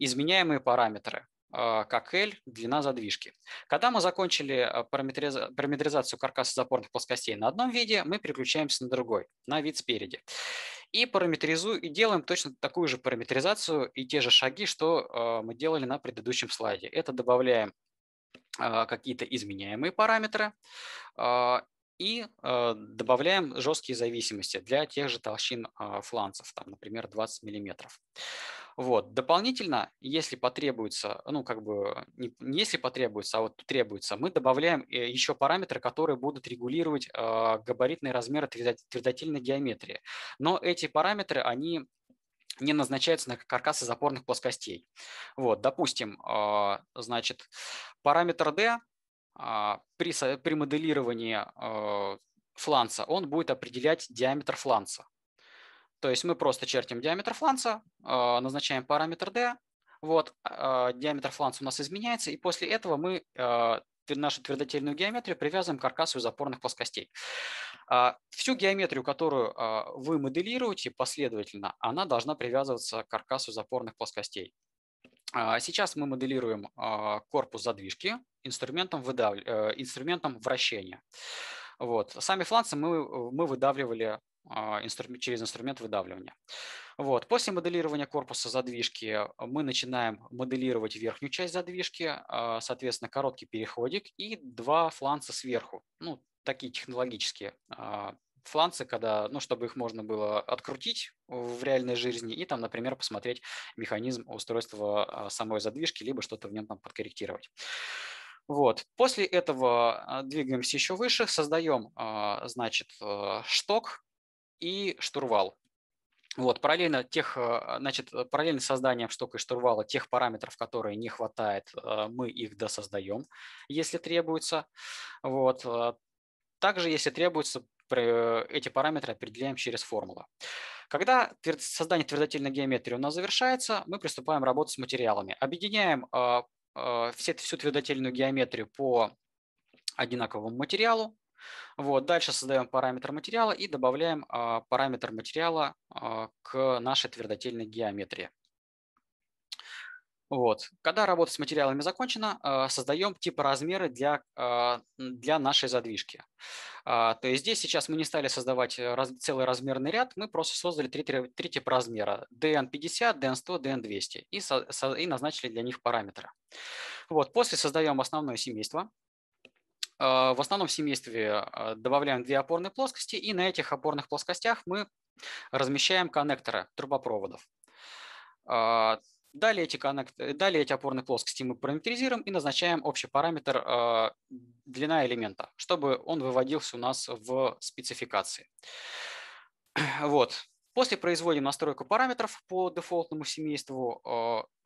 изменяемые параметры. А, как L, длина задвижки. Когда мы закончили а, параметризацию каркаса запорных плоскостей на одном виде, мы переключаемся на другой, на вид спереди. И параметризу и делаем точно такую же параметризацию и те же шаги, что а, мы делали на предыдущем слайде. Это добавляем какие-то изменяемые параметры и э, добавляем жесткие зависимости для тех же толщин э, фланцев, там, например, 20 миллиметров. Вот. Дополнительно, если потребуется, ну как бы не, не если потребуется, а вот требуется, мы добавляем э, еще параметры, которые будут регулировать э, а, габаритные размеры твердотельной геометрии. Но эти параметры, они не назначаются на каркасы запорных плоскостей. Вот, допустим, а, значит, параметр D а, при, при моделировании а, фланца он будет определять диаметр фланца. То есть мы просто чертим диаметр фланца, а, назначаем параметр d, вот, диаметр фланца у нас изменяется, и после этого мы нашу твердотельную геометрию привязываем к каркасу из опорных плоскостей. Всю геометрию, которую вы моделируете последовательно, она должна привязываться к каркасу запорных плоскостей. А, сейчас мы моделируем а, корпус задвижки инструментом, выдав... Э, инструментом вращения. Вот. Сами фланцы мы, э, мы выдавливали а, через инструмент выдавливания. Вот. После моделирования корпуса задвижки мы начинаем моделировать верхнюю часть задвижки, соответственно, короткий переходик и два фланца сверху. Ну, такие технологические фланцы, когда, ну, чтобы их можно было открутить в реальной жизни и там, например, посмотреть механизм устройства а, самой задвижки, либо что-то в нем там подкорректировать. Вот. После этого а, двигаемся еще выше, создаем, а, значит, э, шток и штурвал. Вот, параллельно, тех, значит, э, параллельно созданием штока и штурвала тех параметров, которые не хватает, э, мы их досоздаем, если требуется. Вот. Также, если требуется, эти параметры определяем через формулы. Когда создание твердотельной геометрии у нас завершается, мы приступаем к работе с материалами. Объединяем а, а, все, всю твердотельную геометрию по одинаковому материалу. Вот. Дальше создаем параметр материала и добавляем а, параметр материала к нашей твердотельной геометрии. Вот. Когда работа с материалами закончена, а, создаем типа размеры для, а, для нашей задвижки. А, то есть здесь сейчас мы не стали создавать э, раз, целый размерный ряд, мы просто создали три, три типа размера DN50, DN100, DN200 и, со, со, и назначили для них параметры. Вот. После создаем основное семейство. В основном семействе добавляем две опорные плоскости, и на этих опорных плоскостях мы размещаем коннекторы трубопроводов. Далее эти, э, далее эти опорные плоскости мы параметризируем и назначаем общий параметр э, длина элемента, чтобы он выводился у нас в спецификации. *clears throat* Вот. После производим настройку параметров по дефолтному семейству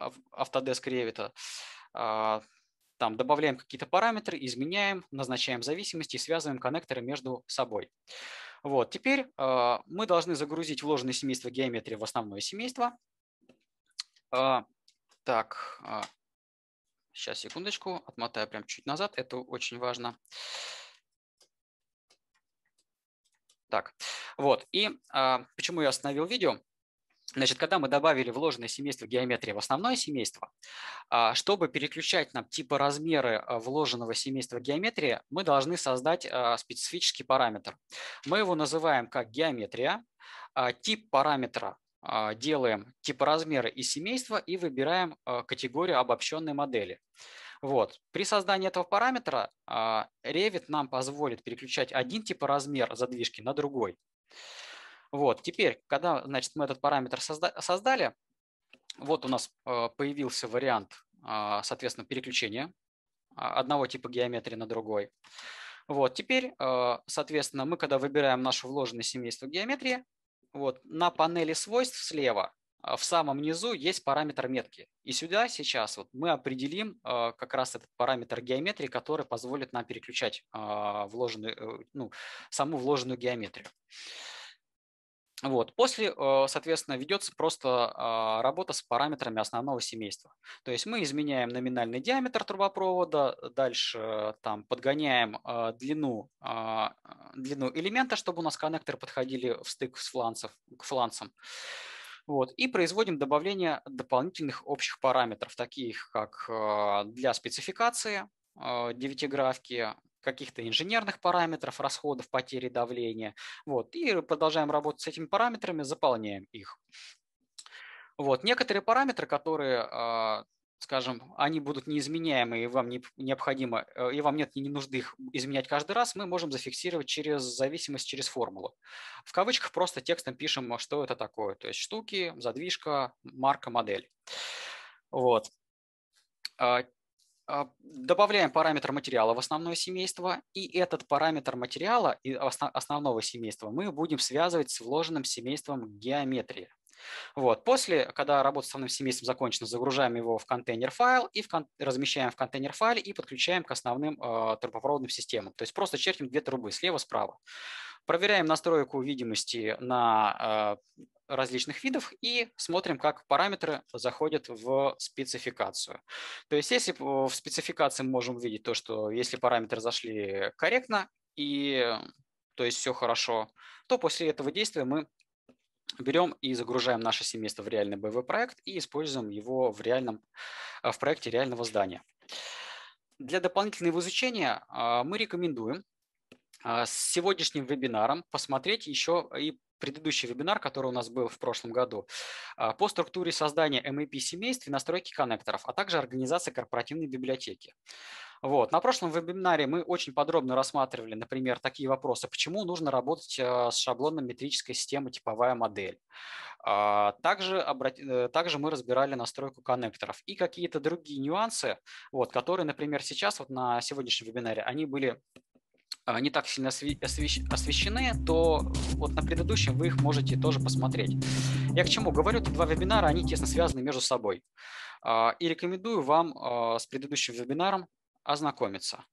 э, Autodesk Revit. Э, там добавляем какие-то параметры, изменяем, назначаем зависимости и связываем коннекторы между собой. Вот, теперь э, мы должны загрузить вложенные семейства геометрии в основное семейство. А, так, сейчас а, секундочку, отмотаю прям чуть назад, это очень важно. Так, вот, и а, почему я остановил видео? Значит, когда мы добавили вложенное семейство геометрии в основное семейство, чтобы переключать нам типы размеры вложенного семейства геометрии, мы должны создать специфический параметр. Мы его называем как геометрия. Тип параметра а, делаем типоразмеры и семейства и выбираем а, категорию обобщенной модели. Вот. При создании этого параметра а, Revit нам позволит переключать один типоразмер задвижки на другой. Вот. Теперь, когда значит, мы этот параметр созда создали, вот у нас появился вариант, соответственно, переключения одного типа геометрии на другой. Вот, теперь, соответственно, мы, когда выбираем наше вложенное семейство геометрии, вот, на панели свойств слева а, в самом низу есть параметр метки. И сюда сейчас вот мы определим а, как раз этот параметр геометрии, который позволит нам переключать а, вложенную, э, ну, саму вложенную геометрию. Вот. После, э, соответственно, ведется просто а, работа с параметрами основного семейства. То есть мы изменяем номинальный диаметр трубопровода, дальше там подгоняем э, длину, а, длину элемента, чтобы у нас коннекторы подходили в стык с фланцев, к фланцам. Вот, и производим добавление дополнительных общих параметров, таких как э, для спецификации, девятиграфки, каких-то инженерных параметров, расходов, потери давления. Вот, и продолжаем работать с этими параметрами, заполняем их. Вот, некоторые параметры, которые а, скажем, они будут неизменяемы, и вам не, необходимо, э, и вам нет ни нужды их изменять каждый раз, мы можем зафиксировать через зависимость, через формулу. В кавычках просто текстом пишем, что это такое, то есть штуки, задвижка, марка, модель. Вот. А, а, добавляем параметр материала в основное семейство, и этот параметр материала и основного семейства мы будем связывать с вложенным семейством геометрии. Вот. После, когда работа с основным семейством закончена, загружаем его в контейнер файл и в кон- размещаем в контейнер файле и подключаем к основным э, трубопроводным системам. То есть просто чертим две трубы слева-справа. Проверяем настройку видимости на э, различных видов и смотрим, как параметры заходят в спецификацию. То есть если в спецификации мы можем увидеть то, что если параметры зашли корректно и то есть все хорошо, то после этого действия мы берем и загружаем наше семейство в реальный боевой проект и используем его в, реальном, в проекте реального здания. Для дополнительного изучения э, мы рекомендуем а, с сегодняшним вебинаром посмотреть еще и предыдущий вебинар, который у нас был в прошлом году, а, по структуре создания MAP семейств и настройки коннекторов, а также организации корпоративной библиотеки. Вот. На прошлом вебинаре мы очень подробно рассматривали, например, такие вопросы, почему нужно работать а, с шаблоном метрической системы типовая модель. Также, э, Также мы разбирали настройку коннекторов и какие-то другие нюансы, вот, которые, например, сейчас вот на сегодняшнем вебинаре, они были Э, не так сильно освещены, то вот на предыдущем вы их можете тоже посмотреть. Я к чему говорю, эти два вебинара, они тесно связаны между собой. Э, и рекомендую вам э, с предыдущим вебинаром ознакомиться.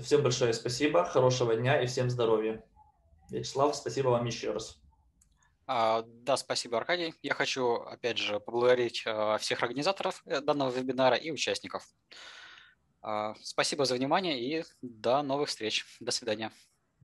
Всем большое спасибо, хорошего дня и всем здоровья. Вячеслав, спасибо вам еще раз. А, да, спасибо, Аркадий. Я хочу, опять же, поблагодарить всех организаторов данного вебинара и участников. А, спасибо за внимание и до новых встреч. До свидания.